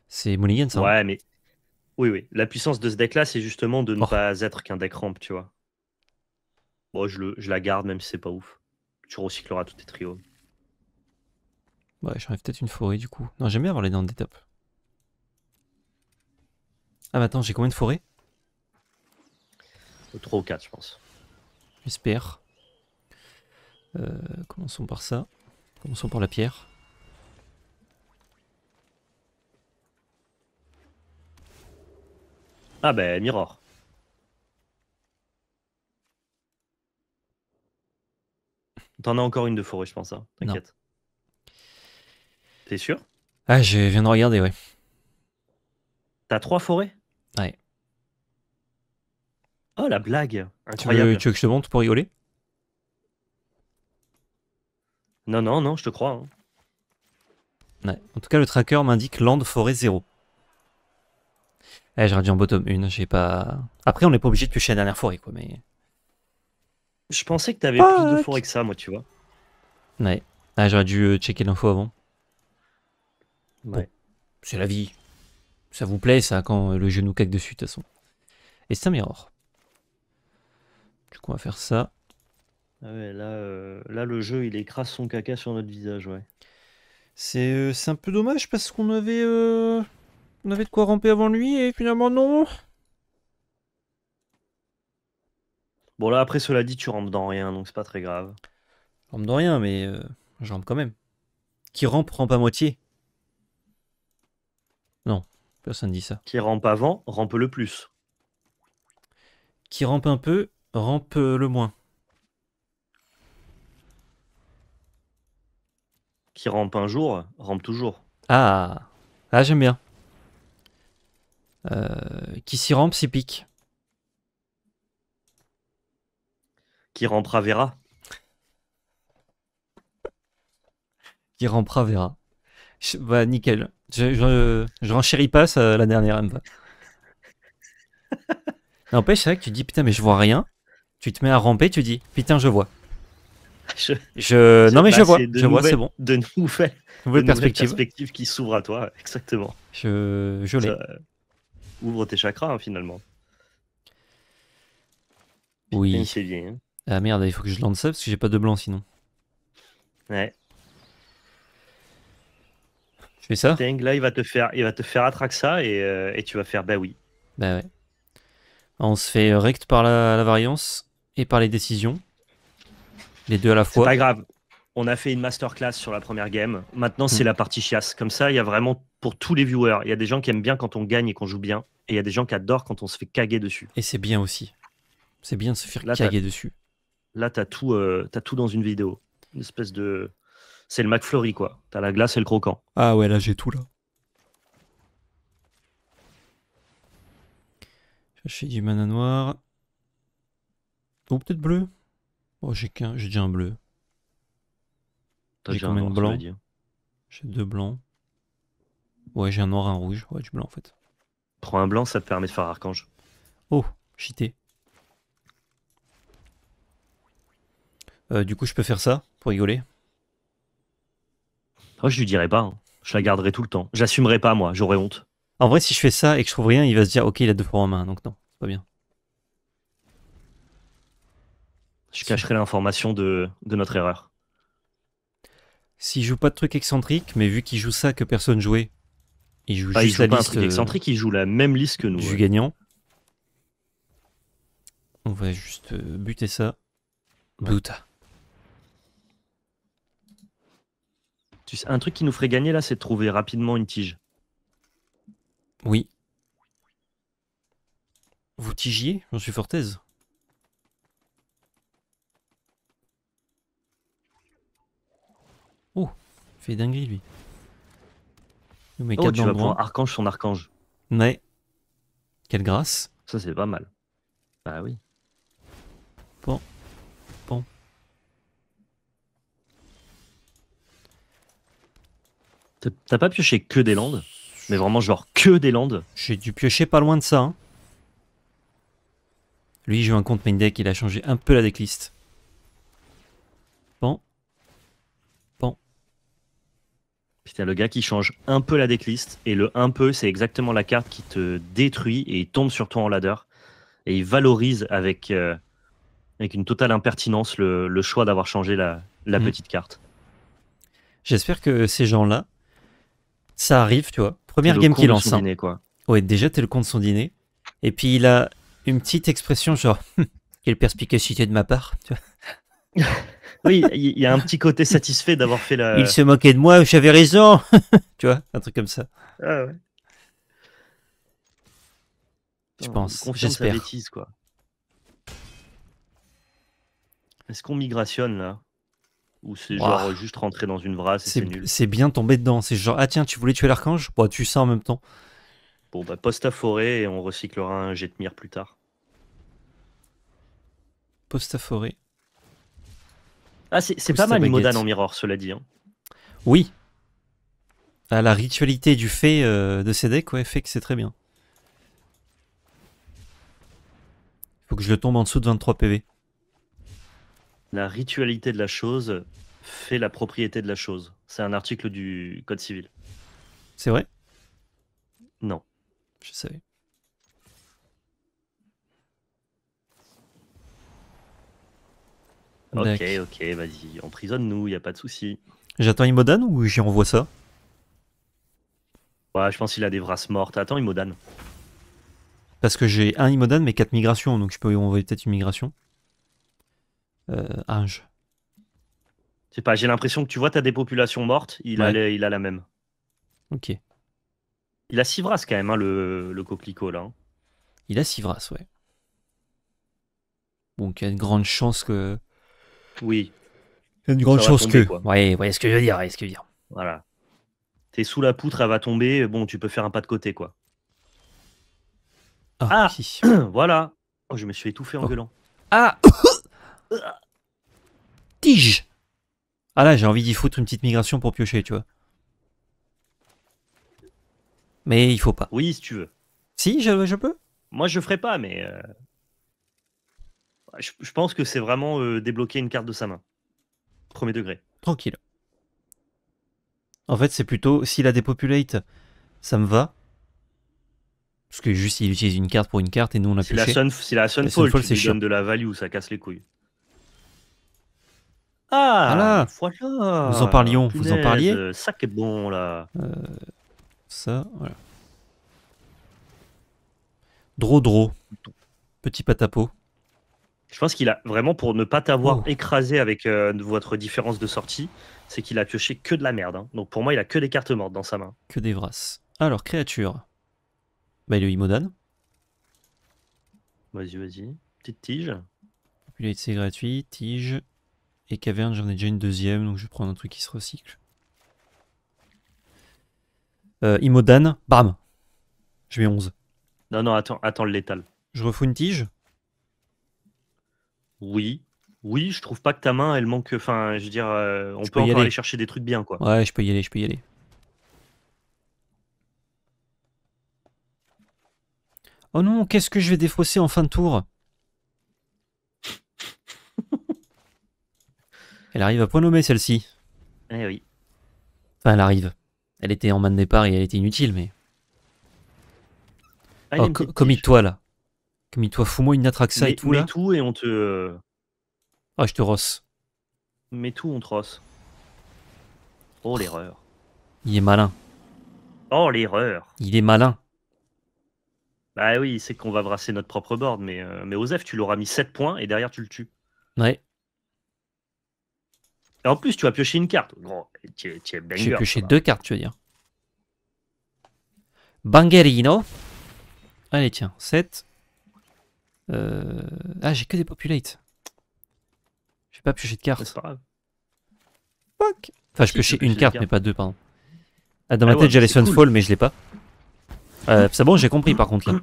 C'est Mulligan, ça. Hein. Ouais, mais. Oui, oui. La puissance de ce deck-là, c'est justement de ne oh. pas être qu'un deck rampe, tu vois. Bon, je, la garde, même si c'est pas ouf. Tu recycleras tous tes triomes. Ouais, j'enlève peut-être une forêt du coup. Non, j'aime bien avoir les dents top. Ah, mais attends, j'ai combien de forêts 3 ou 4, je pense. J'espère. Euh, commençons par ça. Commençons par la pierre. Ah ben, Mirror. T'en as encore une de forêt, je pense, hein. t'inquiète. T'es sûr Ah, je viens de regarder, ouais. T'as trois forêts Oh la blague ah, tu veux, que je te montre pour rigoler Non, non, non, je te crois. Hein. En tout cas, le tracker m'indique land forêt 0. Eh, j'aurais dû en bottom 1, j'ai pas. Après, on n'est pas obligé de piocher la dernière forêt, quoi, mais. Je pensais que t'avais plus de forêt que ça, moi, tu vois. Ouais. Ah, j'aurais dû euh, checker l'info avant. Ouais. C'est la vie. Ça vous plaît, ça, quand euh, le jeu nous caque dessus, de toute façon. Et ça mirror. Du coup, va faire ça. Ah là, euh, là, le jeu, il écrase son caca sur notre visage, ouais. C'est euh, un peu dommage parce qu'on avait, euh, avait de quoi ramper avant lui et finalement non. Bon là, après cela dit, tu rampes dans rien, donc c'est pas très grave. Je rampe dans rien, mais je rampe quand même. Qui rampe, rampe à moitié. Non, personne dit ça. Qui rampe avant, rampe le plus. Qui rampe un peu, rampe le moins. Qui rampe un jour, rampe toujours. Ah, ah j'aime bien. Euh, qui s'y rampe, s'y pique. Qui rampera verra. Qui rampera verra. bah, nickel. Je, je, renchéris pas la dernière, m [laughs] N'empêche, c'est vrai que tu dis putain, mais je vois rien. Tu te mets à ramper, tu dis Putain, je vois. [laughs] Je, Non, mais je bah, vois, je c'est bon. De nouvelles, perspectives. perspective qui s'ouvre à toi, exactement. Je, je l'ai. Euh, ouvre tes chakras, hein, finalement. Oui. Hein. Ah merde, il faut que je lance ça parce que j'ai pas de blanc sinon. Ouais. Je fais ça là, il va te faire, il va te faire ça euh, et, tu vas faire bah oui. Bah ouais. On se fait euh, rect par la variance et par les décisions. Les deux à la fois. C'est pas grave. On a fait une masterclass sur la première game. Maintenant, c'est mm. la partie chiasse. Comme ça, il y a vraiment pour tous les viewers. Il y a des gens qui aiment bien quand on gagne et qu'on joue bien. Et il y a des gens qui adorent quand on se fait caguer dessus. Et c'est bien aussi. C'est bien de se faire caguer dessus. Là, t'as tout, euh, tout dans une vidéo. Une espèce de. C'est le McFlurry, quoi. T'as la glace et le croquant. Ah ouais, là, j'ai tout, là. Je fais du mana noir peut-être bleu. Oh, j'ai qu'un, j'ai déjà un bleu. J'ai combien de blanc J'ai deux blancs. Ouais, j'ai un noir, un rouge. Ouais, du blanc en fait. Prends un blanc, ça te permet de faire archange. Oh, cheaté. Euh, du coup, je peux faire ça pour rigoler. Oh, je lui dirais pas. Hein. Je la garderai tout le temps. J'assumerai pas, moi. J'aurais honte. En vrai, si je fais ça et que je trouve rien, il va se dire Ok, il a deux fois en main, donc non, c'est pas bien. Je cacherai l'information de, notre erreur. S'il joue pas de truc excentrique, mais vu qu'il joue ça que personne jouait, il joue bah, juste la pas un truc euh, excentrique, il joue la même liste que nous. Je gagnant. On va juste euh, buter ça. Buta. un truc qui nous ferait gagner là, c'est de trouver rapidement une tige. Oui. Vous tigiez J'en suis fort aise. fait dinguerie lui. Mais oh, tu archange son archange. mais Quelle grâce. Ça c'est pas mal. Bah oui. Bon. Bon. T'as pas pioché que des landes Mais vraiment genre que des landes J'ai dû piocher pas loin de ça. Hein. Lui je joue un compte main deck, il a changé un peu la decklist. Putain, le gars qui change un peu la decklist, et le un peu, c'est exactement la carte qui te détruit et il tombe sur toi en ladder. Et il valorise avec, euh, avec une totale impertinence le, choix d'avoir changé la, mhm. petite carte. J'espère que ces gens-là, ça arrive, tu vois. Première game qu'il lance. quoi. Ouais, déjà, t'es le compte de son dîner. Et puis, il a une petite expression genre, [laughs] quelle perspicacité de ma part, tu vois. [laughs] oui, il y a un petit côté satisfait d'avoir fait la. Il se moquait de moi, j'avais raison. [laughs] tu vois, un truc comme ça. Ah ouais. Je pense, j'espère. bêtise, quoi. Est-ce qu'on migrationne là Ou c'est genre juste rentrer dans une vrasse c'est, nul C'est bien tomber dedans. C'est genre, ah tiens, tu voulais tuer l'archange Bon, bah, tu ça en même temps. Bon, bah, poste à forêt et on recyclera un jet de mire plus tard. Poste à forêt. Ah, c'est pas mal modane en miroir, cela dit. Hein. Oui. Ah, la ritualité du fait euh, de ces decks fait que c'est très bien. Faut que je le tombe en dessous de 23 PV. La ritualité de la chose fait la propriété de la chose. C'est un article du Code civil. C'est vrai Non. Je savais. Ok, ok, vas-y, emprisonne-nous, il a pas de souci. J'attends Imodan ou j'y envoie ça Ouais, je pense qu'il a des brasses mortes. Attends Imodan. Parce que j'ai un Imodan mais quatre migrations, donc je peux envoyer peut-être une migration. Euh, Ange. Je sais pas, j'ai l'impression que tu vois, t'as des populations mortes, il, a il a la même. Ok. Il a 6 brasses quand même, hein, le, le, coquelicot là. Hein. Il a six brasses, ouais. Bon, il y a une grande chance que oui. C'est une grande chose que. Oui, Ouais, voyez ce que je veux dire, est ce que je veux dire. Voilà. T'es sous la poutre, elle va tomber. Bon, tu peux faire un pas de côté, quoi. Ah, ah. [coughs] voilà. Oh, je me suis étouffé en oh. gueulant. Ah [coughs] Tige Ah là, j'ai envie d'y foutre une petite migration pour piocher, tu vois. Mais il faut pas. Oui, si tu veux. Si, je, je peux Moi, je ferai pas, mais. Euh... Je, pense que c'est vraiment euh, débloquer une carte de sa main. Premier degré. Tranquille. En fait, c'est plutôt s'il a dépopulate, ça me va. Parce que juste il utilise une carte pour une carte et nous on a plus la Si la Sunfall, sun c'est donne de la value, ça casse les couilles. Ah, voilà. Vous en parlions, vous en parliez. Euh, ça qui est bon là. Euh, ça, voilà. Dro dro. Petit patapot je pense qu'il a vraiment, pour ne pas t'avoir oh. écrasé avec euh, votre différence de sortie, c'est qu'il a pioché que de la merde. Hein. Donc pour moi, il a que des cartes mortes dans sa main. Que des brasses. Alors, créature. Bah, il le Imodan. Vas-y, vas-y. Petite tige. Populate c'est gratuit. Tige. Et caverne, j'en ai déjà une deuxième, donc je vais prendre un truc qui se recycle. Euh, Imodan, bam Je mets 11. Non, non, attends, attends le létal. Je refous une tige oui. Oui, je trouve pas que ta main, elle manque. Enfin, je veux dire, euh, on peut, encore aller. chercher des trucs bien, quoi. Ouais, je peux y aller, je peux y aller. Oh non, qu'est-ce que je vais défausser en fin de tour [laughs] Elle arrive à point nommé, celle-ci. Eh oui. Enfin, elle arrive. Elle était en main de départ et elle était inutile, mais. Ah, oh, toi là. Comme toi, fous-moi une ça et tout mets tout et on te. Euh, ah, je te rosse. Mets tout, on te rosse. Oh l'erreur. Il est malin. Oh l'erreur. Il est malin. Bah oui, c'est qu'on va brasser notre propre board, mais, euh, mais Osef, tu l'auras mis 7 points et derrière tu le tues. Ouais. Et en plus, tu vas piocher une carte. tu es, tu J'ai pioché deux cartes, tu veux dire. Bangerino. Allez, tiens, 7. Euh... Ah, j'ai que des populate Je vais pas piocher de cartes. Enfin, je piochais une carte, mais pas deux, pardon. Ah, dans ah ma tête, j'allais j'avais Sunfall, mais je l'ai pas. Euh, c'est bon, j'ai compris par contre là.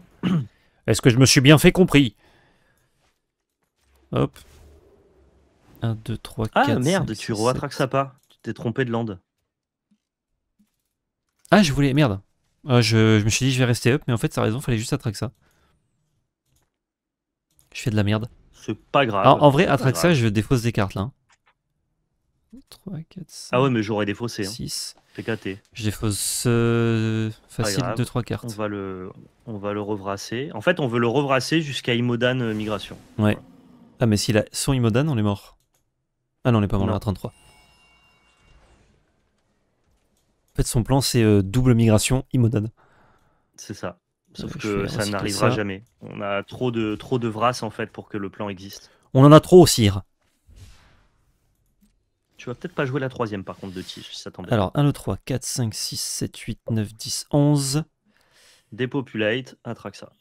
Est-ce que je me suis bien fait compris Hop. 1, 2, 3, 4. Ah merde, tu reattraques ça pas. Tu t'es trompé de land. Ah, je voulais. Merde. Euh, je, je, me suis dit, je vais rester up, mais en fait, ça a raison, fallait juste attraquer ça. Je fais de la merde. C'est pas grave. en vrai, ça je défausse des cartes là. 3, hein. 4, Ah ouais, mais j'aurais défaussé. 6. Hein. Je défausse euh, facile 2-3 cartes. On va, le, on va le revrasser. En fait, on veut le revrasser jusqu'à Imodan euh, Migration. Ouais. Ah, mais s'il a son Imodan, on est mort. Ah non, on est pas mort, on est à 33. En fait, son plan, c'est euh, double migration, Imodan. C'est ça. Sauf que ça n'arrivera jamais. On a trop de, trop de Vras en fait pour que le plan existe. On en a trop, Sire. Tu vas peut-être pas jouer la troisième par contre de tige, si ça t'embête. Alors 1, 2, 3, 4, 5, 6, 7, 8, 9, 10, 11. Dépopulate, ça.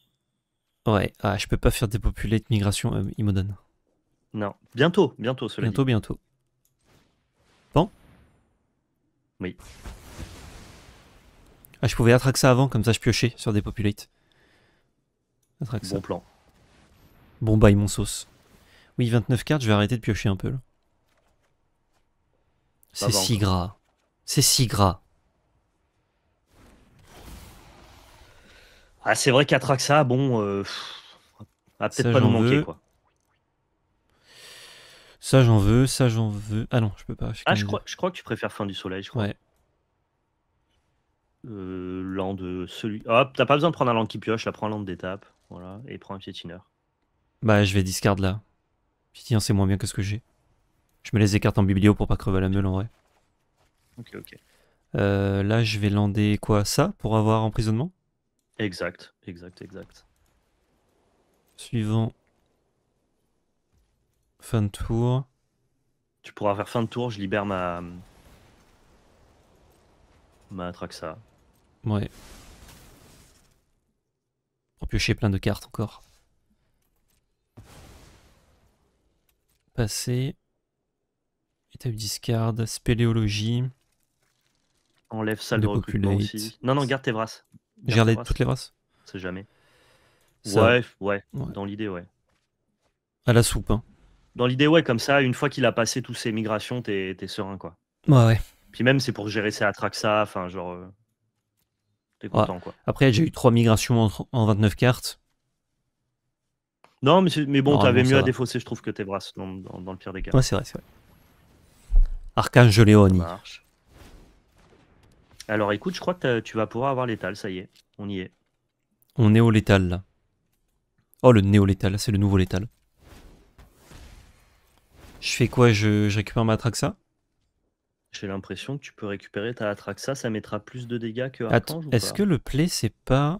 Ouais, ah, je peux pas faire dépopulate migration euh, Non, bientôt, bientôt cela Bientôt, bientôt. Bon Oui. Ah, je pouvais attraper ça avant, comme ça je piochais sur des populates. ça. Bon plan. Bon bye mon sauce. Oui, 29 cartes, je vais arrêter de piocher un peu là. C'est si gras. C'est si gras. Ah, c'est vrai ça, bon, euh, va peut-être pas nous manquer quoi. Ça j'en veux, ça j'en veux. Ah non, je peux pas. Ah, je crois, je crois que tu préfères Fin du Soleil, je crois. Ouais. Euh, lan de celui. Hop, t'as pas besoin de prendre un land qui pioche, là prends un land d'étape. Voilà, et prends un piétineur. Bah, je vais discard là. Piétineur, c'est moins bien que ce que j'ai. Je me les écartes en biblio pour pas crever la meule en vrai. Ok, ok. Euh, là, je vais lander quoi Ça pour avoir emprisonnement Exact, exact, exact. Suivant. Fin de tour. Tu pourras faire fin de tour, je libère ma. Ma Traxa. Ouais. On piocher plein de cartes encore. Passer. Étape discard, spéléologie. Enlève salle de, recrutement aussi. Non, non, garde tes bras. Garde, toutes les brasses C'est jamais. Ouais, ouais, dans l'idée, ouais. À la soupe, hein. Dans l'idée, ouais, comme ça, une fois qu'il a passé toutes ses migrations, t'es serein, quoi. Ouais, bah ouais. Puis même, c'est pour gérer ses atraxa, enfin, genre... Euh, après, j'ai eu trois migrations en, 29 cartes. Non, mais, mais bon, t'avais mieux à défausser, je trouve, que tes brasses dans, dans, le pire des cas. Ouais, c'est vrai, c'est vrai. Archange Alors écoute, je crois que tu vas pouvoir avoir l'étal, ça y est, on y est. On est au létal là. Oh, le néo-létal, c'est le nouveau létal. Je fais quoi je, récupère ma Traxa? J'ai l'impression que tu peux récupérer ta Atraxa, ça mettra plus de dégâts que Attends, Est-ce que le play, c'est pas.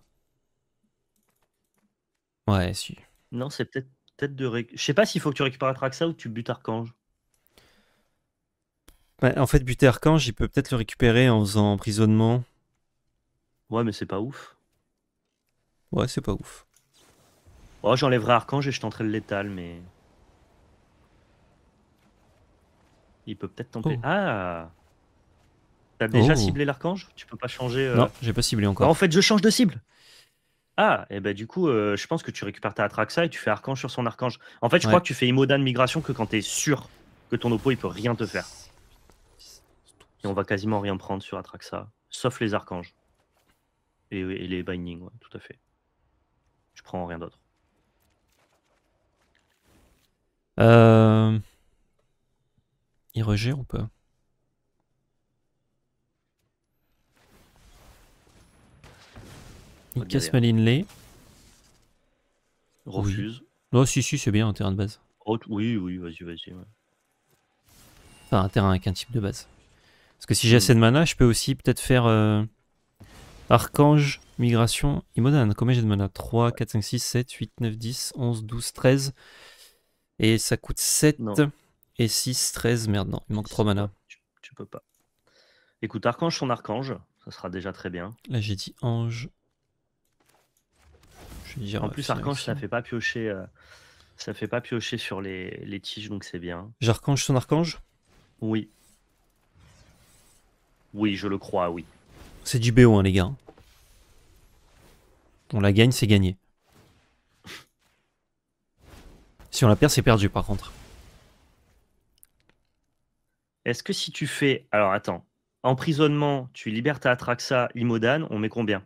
Ouais, si. Non, c'est peut-être peut de. Je sais pas s'il faut que tu récupères Atraxa ou tu butes Archange. Bah, en fait, buter Archange, il peut peut-être le récupérer en faisant emprisonnement. Ouais, mais c'est pas ouf. Ouais, c'est pas ouf. Oh, j'enlèverai Archange et je tenterai le létal, mais. Il peut peut-être tomber. Oh. Ah T'as déjà oh. ciblé l'archange Tu peux pas changer. Euh, non, j'ai pas ciblé encore. Bah, en fait, je change de cible. Ah, et ben du coup, euh, je pense que tu récupères ta Atraxa et tu fais archange sur son archange. En fait, je crois que tu fais de migration que quand t'es sûr que ton oppo il peut rien te faire. Et on va quasiment rien prendre sur Atraxa, sauf les archanges. Et, les bindings, tout à fait. Je prends rien d'autre. Euh rejet ou pas Il casse Malinley. Refuse. non oh, si si c'est bien un terrain de base. oui oui vas-y vas-y. Enfin un terrain avec un type de base. Parce que si j'ai hmm. assez de mana, je peux aussi peut-être faire euh, Archange, Migration, Imodan. Combien j'ai de mana 3, 4, 5, 6, 7, 8, 9, 10, 11, 12, 13. Et ça coûte 7. Et 6, 13, merde, non, il manque 3 mana. Tu, peux pas. Écoute, Archange, son Archange, ça sera déjà très bien. Là, j'ai dit Ange. Je dire, en plus, Archange, ça fait pas piocher. Euh, ça fait pas piocher sur les, les tiges, donc c'est bien. J'archange son archange Oui. Oui, je le crois, oui. C'est du BO, hein, les gars. On la gagne, c'est gagné. [laughs] si on la perd, c'est perdu, par contre. Est-ce que si tu fais. Alors attends, emprisonnement, tu libères ta Atraxa, Imodane, on met combien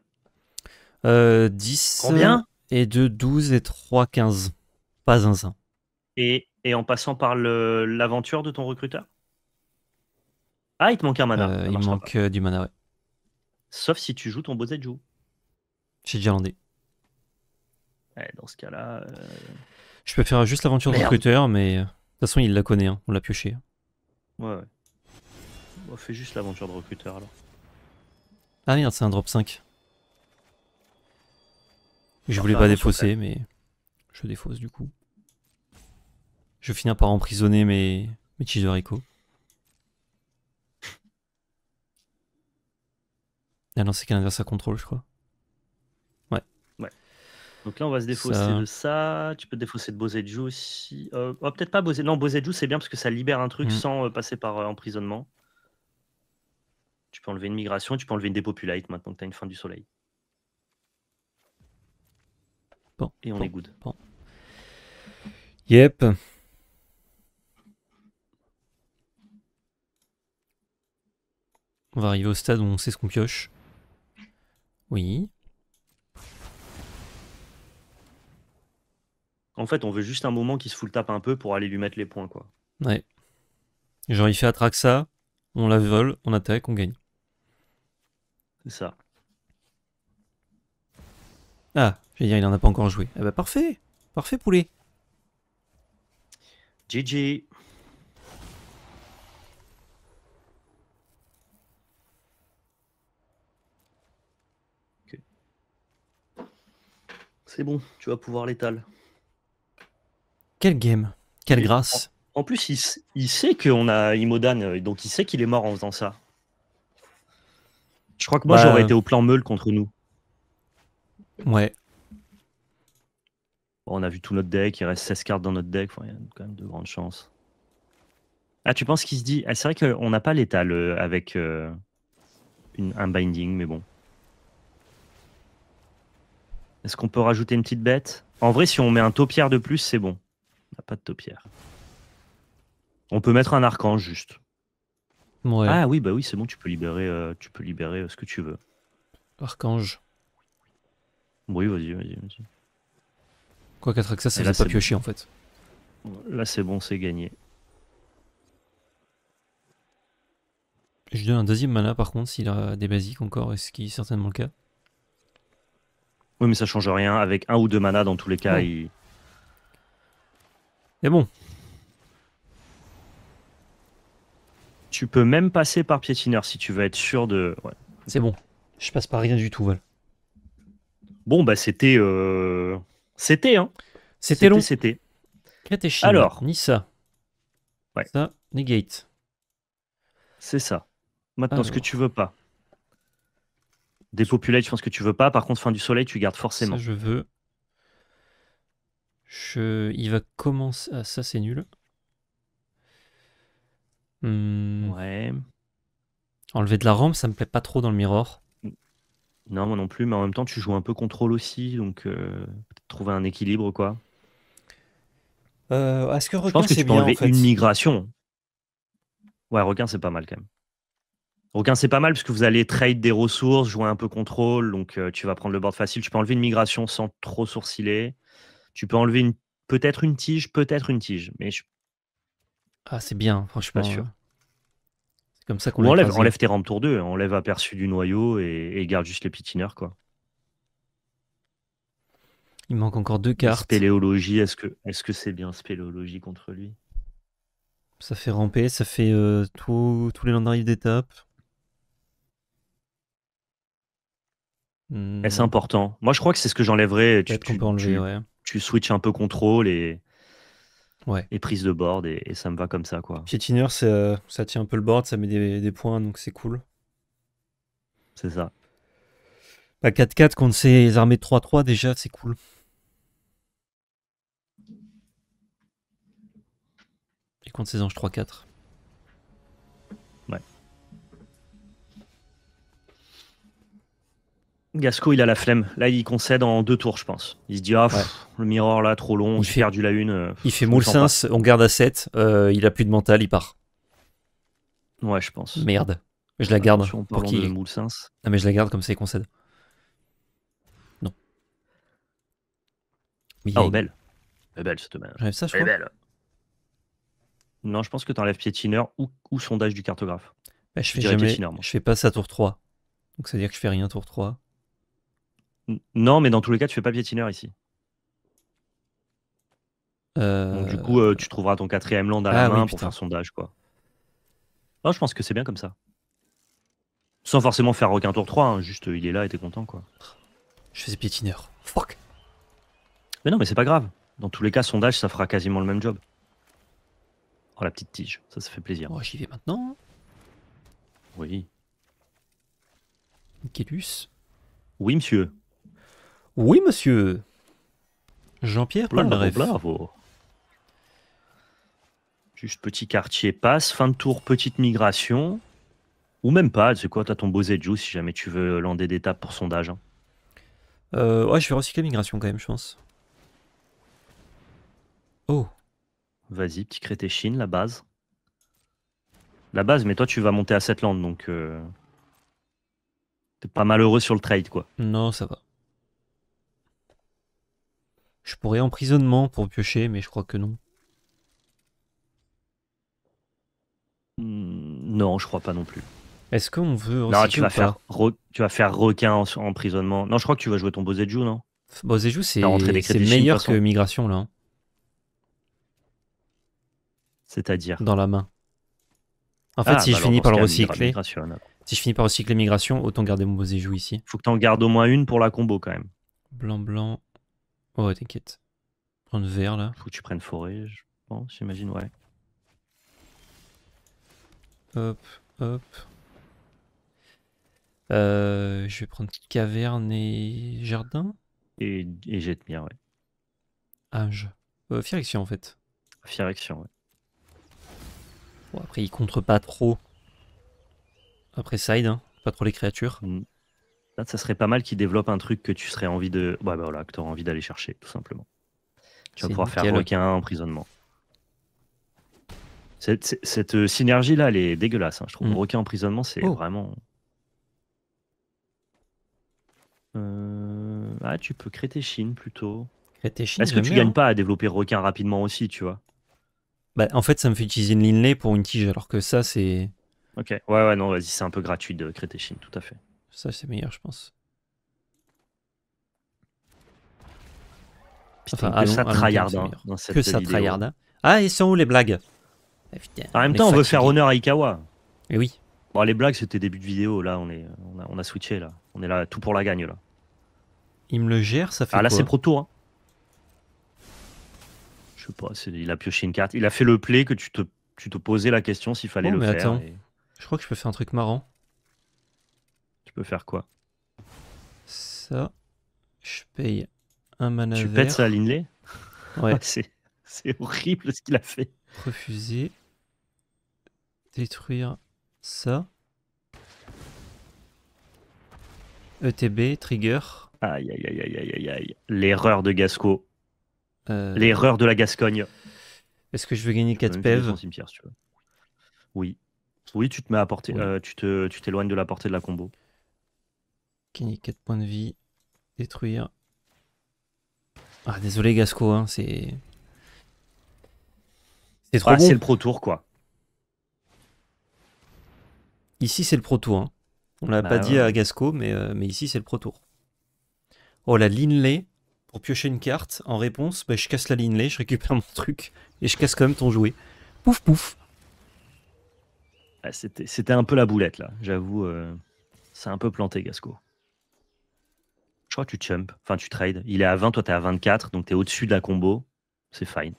euh, 10. Combien Et de 12 et 3, 15. Pas un Et, et en passant par l'aventure de ton recruteur Ah, il te manque un mana. Euh, il manque euh, du mana, ouais. Sauf si tu joues ton Bozetju. J'ai déjà landé. dans ce cas-là. Euh, Je peux faire juste l'aventure du recruteur, mais de toute façon, il la connaît, hein. on l'a pioché. Hein. Ouais, ouais. On fait juste l'aventure de recruteur alors. Ah merde, c'est un drop 5. Je ah, voulais bah, pas défausser, mais je défausse du coup. Je vais finir par emprisonner mes, mes haricots Ah non, c'est qu'un adversaire contrôle, je crois. Donc là, on va se défausser de ça. Tu peux te défausser de Boseju aussi. Euh, oh, Peut-être pas Bose. Non, Boseju, c'est bien parce que ça libère un truc mm. sans euh, passer par euh, emprisonnement. Tu peux enlever une migration, tu peux enlever une dépopulate maintenant que tu as une fin du soleil. Bon, Et on est good. Yep. On va arriver au stade où on sait ce qu'on pioche. Oui. En fait, on veut juste un moment qui se fout tape un peu pour aller lui mettre les points, quoi. Ouais. Genre, il fait ça, on la vole, on attaque, on gagne. C'est ça. Ah, veux dire, il en a pas encore joué. Eh bah parfait, parfait poulet. GG. C'est bon, tu vas pouvoir l'étaler. Quel game, quelle grâce. En, plus, il, sait qu'on a Imodan, euh, donc il sait qu'il est mort en faisant ça. Je crois que moi, bah, j'aurais été euh, au plan Meul contre nous. Ouais. on a vu tout notre deck, il reste 16 cartes dans notre deck, il y a quand même de grandes chances. Ah, tu penses qu'il se dit. Ah, c'est vrai qu'on n'a pas l'étal euh, avec un binding, mais bon. Est-ce qu'on peut rajouter une petite bête En vrai, si on met un taupière de plus, c'est bon. On n'a pas de topière. On peut mettre un archange juste. Ah oui, bah oui, c'est bon, tu peux libérer, euh, tu peux libérer euh, ce que tu veux. Archange. Oui, vas-y, vas-y, vas-y. Quoi qu'être ça, c'est pas piocher en fait. Là, c'est bon, c'est gagné. Je donne un deuxième mana par contre s'il a des basiques encore, et ce qui est certainement le cas. Oui, mais ça change rien. Avec un ou deux mana, dans tous les cas, il mais bon. Tu peux même passer par piétineur si tu veux être sûr de. C'est bon. Je passe par rien du tout, Val. Bon, bah c'était. Euh, c'était, hein. C'était long. C'était. Alors. ni ça Ça, negate. C'est ça. Maintenant, ce que tu veux pas. Des populaires je pense que tu veux pas. Par contre, fin du soleil, tu gardes forcément. je veux. Il va commencer... Ah, ça, c'est nul. Hmm. Ouais. Enlever de la rampe, ça me plaît pas trop dans le mirror. Non, moi non plus, mais en même temps, tu joues un peu contrôle aussi, donc euh, trouver un équilibre, quoi. Euh, est-ce que requin, Je pense que tu peux enlever une migration. Ouais, requin, c'est pas mal quand même. Requin, c'est pas mal parce que vous allez trade des ressources, jouer un peu contrôle, donc euh, tu vas prendre le board facile. Tu peux enlever une migration sans trop sourciller. Tu peux enlever une, peut-être une tige, peut-être une tige. Mais Ah, c'est bien, franchement. Pas sûr. C'est comme ça qu'on enlève. On Enlève tes rampes tour 2, on enlève aperçu du noyau et, garde juste les pitineurs, quoi. Il manque encore deux cartes. Spéléologie, est-ce que est-ce que c'est bien spéléologie contre lui Ça fait ramper, ça fait euh, tous les d'arrivée d'étape. Est-ce hmm. important Moi, je crois que c'est ce que j'enlèverais. Tu, peux ouais tu switches un peu contrôle et, ouais. prise de board et, ça me va comme ça. quoi. Piétineur, ça, euh, ça tient un peu le board, ça met des, points, donc c'est cool. C'est ça. Bah, 4-4 contre ces armées de 3-3, déjà, c'est cool. Et contre ces anges 3-4. Gasco, il a la flemme. Là, il concède en deux tours, je pense. Il se dit, ah, le miroir là, trop long, j'ai perdu la une. Euh, il fait moule sens, on garde à 7, euh, il a plus de mental, il part. Ouais, je pense. Merde. Je la euh, garde. pour qui moule Ah, mais je la garde comme ça, il concède. Non. oh, ah, belle. belle, cette main. J'enlève ça, je crois. belle. Non, je pense que t'enlèves piétineur ou, ou, sondage du cartographe. Bah, je, fais jamais, je fais pas ça tour 3. Donc ça veut dire que je fais rien tour 3. Non, mais dans tous les cas, tu fais pas piétineur ici. Euh, du coup, euh, tu trouveras ton quatrième land à la ah main pour faire sondage. Quoi. Ah, je pense que c'est bien comme ça. Sans forcément faire requin tour 3, hein, juste euh, il est là et t'es content. quoi. Je faisais piétineur. Fuck. Mais non, mais c'est pas grave. Dans tous les cas, sondage, ça fera quasiment le même job. Oh, la petite tige, ça, ça fait plaisir. Oh, j'y vais maintenant. Oui. Nikelus. Oui, monsieur. Oui, monsieur. Jean-Pierre de Bravo. Juste petit quartier passe, fin de tour, petite migration. Ou même pas, c'est quoi, t'as ton beau Zedju si jamais tu veux lander d'étape pour sondage. Hein. Euh, ouais, je vais recycler migration quand même, je pense. Oh. Vas-y, petit Crétéchine, la base. La base, mais toi tu vas monter à cette lande, donc... Euh, t'es pas malheureux sur le trade, quoi. Non, ça va. Je pourrais emprisonnement pour piocher, mais je crois que non. Hmm, non, je crois pas non plus. Est-ce qu'on veut Non, tu vas, faire tu vas faire requin en emprisonnement. Non, je crois que tu vas jouer ton Bozeju, non Bozeju, c'est meilleur que migration, là. Hein. C'est-à-dire Dans la main. En fait, ah, si bah je finis par le recycler, si je finis par recycler migration, autant garder mon Bozeju ici. Faut que t'en gardes au moins une pour la combo, quand même. Blanc, blanc, Ouais, t'inquiète. Prendre vert là. Faut que tu prennes forêt, je pense, j'imagine, ouais. Hop, hop. Euh, je vais prendre caverne et jardin. Et, et jet de ouais. Âge. Ah, euh, Firection en fait. Firection, ouais. Bon, après, il contre pas trop. Après side, hein. pas trop les créatures. Mm. Ça, serait pas mal qu'il développe un truc que tu serais envie de. bah, bah voilà, que tu envie d'aller chercher, tout simplement. Tu vas pouvoir faire requin, emprisonnement. Cette, cette, euh, synergie-là, elle est dégueulasse. Hein, je trouve mm. requin, emprisonnement, c'est oh. vraiment. Euh, ah, tu peux créer tes chines plutôt. Est-ce que tu gagnes pas à développer requin rapidement aussi, tu vois bah, En fait, ça me fait utiliser une linlay pour une tige, alors que ça, c'est. Ok, ouais, ouais, non, vas-y, c'est un peu gratuit de créer tes tout à fait. Ça, c'est meilleur, je pense. que ça tryhard hein. Ah, ils sont où les blagues ah, En même temps, on veut faire honneur à Ikawa. Et eh oui. Bon, les blagues, c'était début de vidéo. Là, on, est, on a, switché. Là, on est là tout pour la gagne. Là. Il me le gère, ça fait. Ah, là, c'est pro tour. Hein. Je sais pas. Il a pioché une carte. Il a fait le play que tu te, tu te posais la question s'il fallait le faire. Je crois que je peux faire un truc marrant. Tu peux faire quoi Ça, je paye un mana Tu pètes ça à Linley Ouais. [laughs] c'est, horrible ce qu'il a fait. Refuser. Détruire ça. ETB, trigger. Aïe, aïe, aïe, aïe, aïe, aïe. L'erreur de Gasco. Euh, L'erreur de la Gascogne. Est-ce que je veux gagner 4 PEV Oui. Oui, tu te mets à portée, euh, Tu tu t'éloignes de la portée de la combo. Gagner 4 points de vie. Détruire. Ah, désolé Gasco, hein, c'est... C'est trop ah, C'est le Pro Tour, quoi. Ici, c'est le Pro Tour. Hein. On l'a bah pas dit à Gasco, mais, euh, mais ici, c'est le Pro Tour. Oh, la Linley, pour piocher une carte, en réponse, bah, je casse la Linley, je récupère mon truc, et je casse quand même ton jouet. Pouf, pouf ah, C'était un peu la boulette, là, j'avoue. Euh, c'est un peu planté, Gasco tu chump, enfin tu trades. Il est à 20, toi t'es à 24, donc t'es au-dessus de la combo. C'est fine.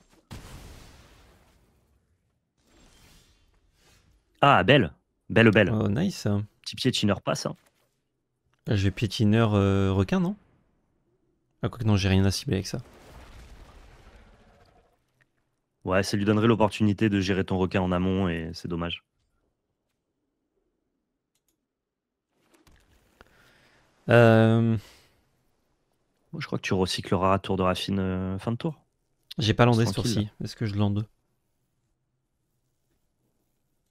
Ah, belle. Belle, belle. Oh, nice. Petit piétineur passe. Je hein. ah, J'ai piétineur euh, requin, non Ah, quoi que non, j'ai rien à cibler avec ça. Ouais, ça lui donnerait l'opportunité de gérer ton requin en amont et c'est dommage. Euh... Je crois que tu recycleras à tour de raffine euh, fin de tour. J'ai pas landé ce tour-ci. Est-ce que je lande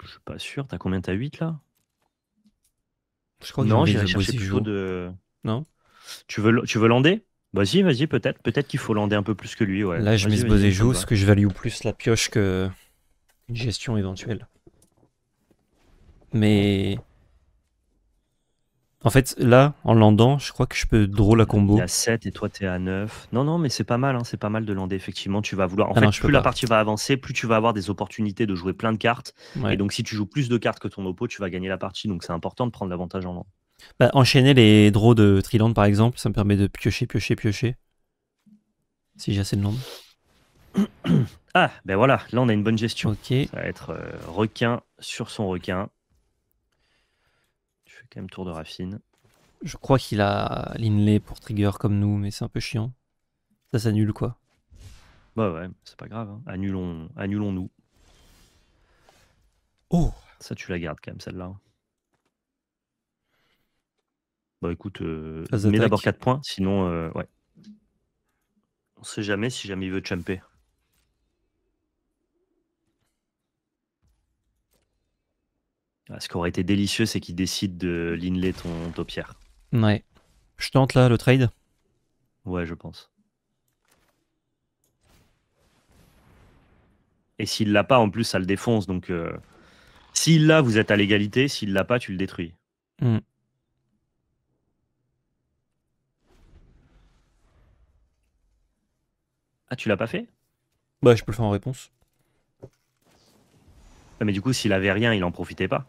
Je suis pas sûr. T'as combien T'as 8 là je crois Non, j'ai plutôt de. Non Tu veux, tu veux lander Vas-y, bah, vas-y, peut-être. Peut-être qu'il faut lander un peu plus que lui. Ouais. Là, je mise posé ce que je value plus la pioche que gestion éventuelle. Mais. En fait, là, en landant, je crois que je peux draw la combo. Il à 7 et toi, es à 9. Non, non, mais c'est pas mal, hein, c'est pas mal de lander, effectivement. Tu vas vouloir. En ah fait, plus la partie va avancer, plus tu vas avoir des opportunités de jouer plein de cartes. Et donc, si tu joues plus de cartes que ton oppo, tu vas gagner la partie. Donc, c'est important de prendre l'avantage en land. Bah, enchaîner les draws de Triland, par exemple, ça me permet de piocher, piocher, piocher. Si j'ai assez de land. [coughs] ah, ben voilà, là, on a une bonne gestion. Ça va être euh, requin sur son requin quand même tour de raffine. Je crois qu'il a l'inlay pour trigger comme nous, mais c'est un peu chiant. Ça s'annule quoi. Bah ouais, c'est pas grave. Hein. Annulons, annulons nous. Oh Ça, tu la gardes quand même celle-là. Bah écoute, euh, mets d'abord 4 points, sinon, euh, ouais. On sait jamais si jamais il veut champer. Ah, ce qui aurait été délicieux, c'est qu'il décide de l'inlay ton topière. Ouais. Je tente là le trade Ouais, je pense. Et s'il l'a pas, en plus, ça le défonce. Donc, euh, s'il l'a, vous êtes à l'égalité. S'il l'a pas, tu le détruis. Hmm. Ah, tu l'as pas fait Bah, je peux le faire en réponse. Ah, mais du coup, s'il avait rien, il en profitait pas.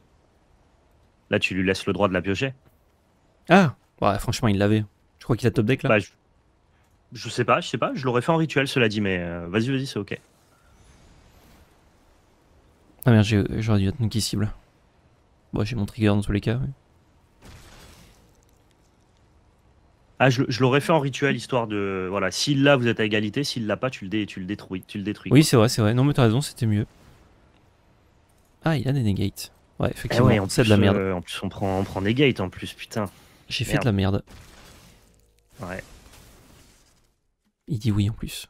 Là, tu lui laisses le droit de la piocher. Ah ouais, Franchement, il l'avait. Je crois qu'il a top deck là. Bah, je... sais pas, je sais pas. Je l'aurais fait en rituel, cela dit, mais euh, vas-y, vas-y, c'est ok. Ah merde, j'aurais dû une qui cible. Bon, j'ai mon trigger dans tous les cas. Ah, je, l'aurais fait en rituel, histoire de. Voilà, s'il l'a, vous êtes à égalité. S'il l'a pas, tu le, dé, tu le détruis. Tu le détruis oui, c'est vrai, c'est vrai. Non, mais t'as raison, c'était mieux. Ah, il a des negates. Ouais, eh effectivement, c'est de la merde. Euh, en plus, on prend, on prend des gates en plus, putain. J'ai fait de la merde. Ouais. Il dit oui en plus.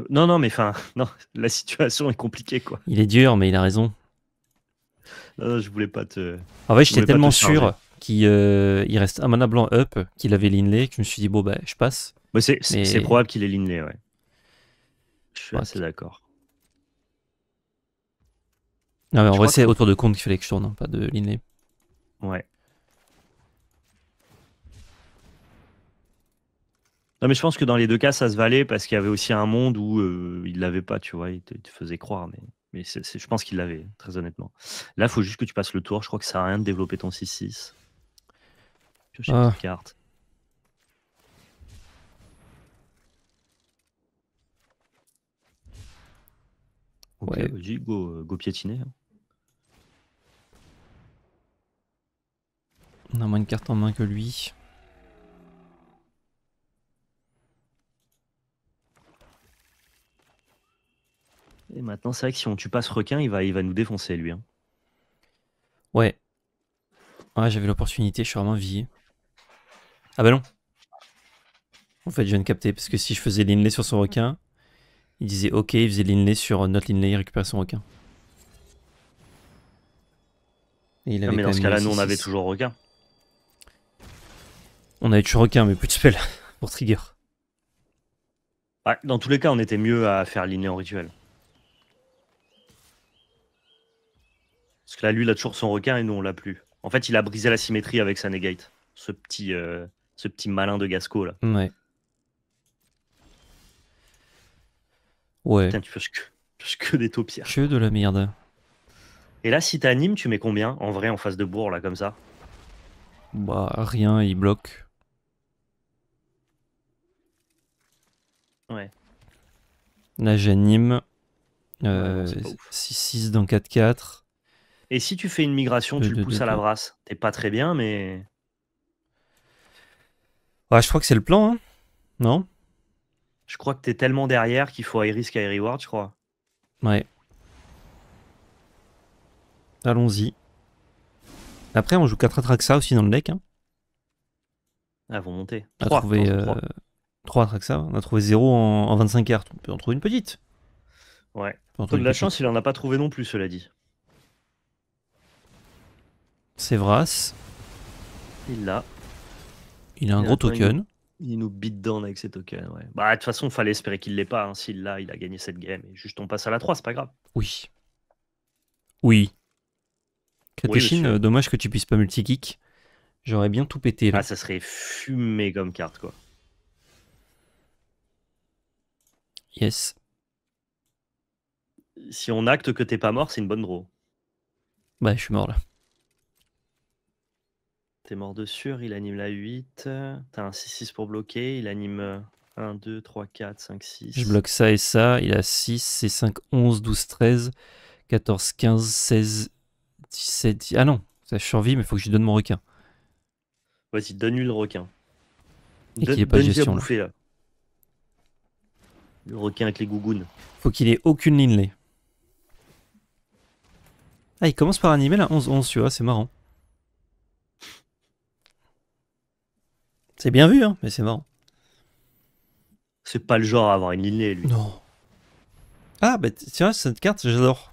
Euh, non, non, mais enfin, [laughs] non, la situation est compliquée quoi. Il est dur, mais il a raison. Non, je voulais pas te. En fait, j'étais tellement sûr qu'il euh, il reste un mana blanc up, qu'il avait l'inlay, que je me suis dit, bon, bah, je passe. c'est probable qu'il ait l'inlay, ouais. Je suis assez d'accord. Non, mais en c'est autour de compte qu'il fallait que je tourne, hein, pas de l'inlay. Ouais. Non, mais je pense que dans les deux cas, ça se valait parce qu'il y avait aussi un monde où euh, il l'avait pas, tu vois. Il te, faisait croire, mais, mais je pense qu'il l'avait, très honnêtement. Là, il faut juste que tu passes le tour. Je crois que ça a rien de développer ton 6-6. Piocher une ah. carte. Ouais. go, euh, go piétiner. Hein. On a moins de cartes en main que lui. Et maintenant, c'est vrai que si on tue pas ce requin, il va, il va nous défoncer, lui. Hein. Ouais. Ouais, j'avais l'opportunité, je suis vraiment vieillé. Ah bah non. En fait, je viens de capter, parce que si je faisais l'inlay sur son requin, il disait OK, il faisait l'inlay sur euh, notre inlay, il récupérait son requin. non, mais dans ce cas-là, nous, on avait toujours requin. On a eu requin, mais plus de spell [laughs] pour trigger. dans tous les cas, on était mieux à faire l'inné en rituel. Parce que là, lui, il a toujours son requin et nous, on l'a plus. En fait, il a brisé la symétrie avec sa negate. Ce petit, euh, ce petit malin de Gasco, là. Ouais. Ouais. Putain, tu fais que, que des taupières. Que de la merde. Et là, si t'animes, tu mets combien en vrai en face de bourre, là, comme ça Bah, rien, il bloque. Ouais. Là, j'anime. 6-6 euh, dans 4-4. Et si tu fais une migration, tu le pousses à la brasse. T'es pas très bien, mais. Ouais, je crois que c'est le plan, hein non Je crois que t'es tellement derrière qu'il faut risque high reward, je crois. Ouais. Allons-y. Après, on joue 4 ça aussi dans le deck. Hein. Ah, vont monter. 3, 3 ça, on a trouvé 0 en, 25 cartes. On peut en trouver une petite. Ouais. Peu de la chance, il en a pas trouvé non plus, cela dit. C'est Vras. Il l'a. Il a un gros token. Il, nous beat down avec ses tokens, ouais. Bah, de toute façon, fallait espérer qu'il l'ait pas. Hein. S'il l'a, il a gagné cette game. Et juste, on passe à la 3, c'est pas grave. Oui. Oui. Katechine, euh, dommage que tu puisses pas multi-kick. J'aurais bien tout pété là. Ah, ça serait fumé comme carte, quoi. Yes. Si on acte que t'es pas mort, c'est une bonne draw. Bah, je suis mort là. T'es mort de sûr, il anime la 8. T'as un 6-6 pour bloquer, il anime 1, 2, 3, 4, 5, 6. Je bloque ça et ça, il a 6, c'est 5, 11, 12, 13, 14, 15, 16, 17. Ah non, ça vie, mais il faut que je lui donne mon requin. Vas-y, donne-lui le requin. Et qu'il ait pas de gestion. là. Le requin avec les gougounes. Faut qu'il ait aucune Linley. Ah, il commence par animer la 11-11, tu vois, c'est marrant. C'est bien vu, hein, mais c'est marrant. C'est pas le genre à avoir une Linley, lui. Non. Ah, bah, tu vois, cette carte, j'adore.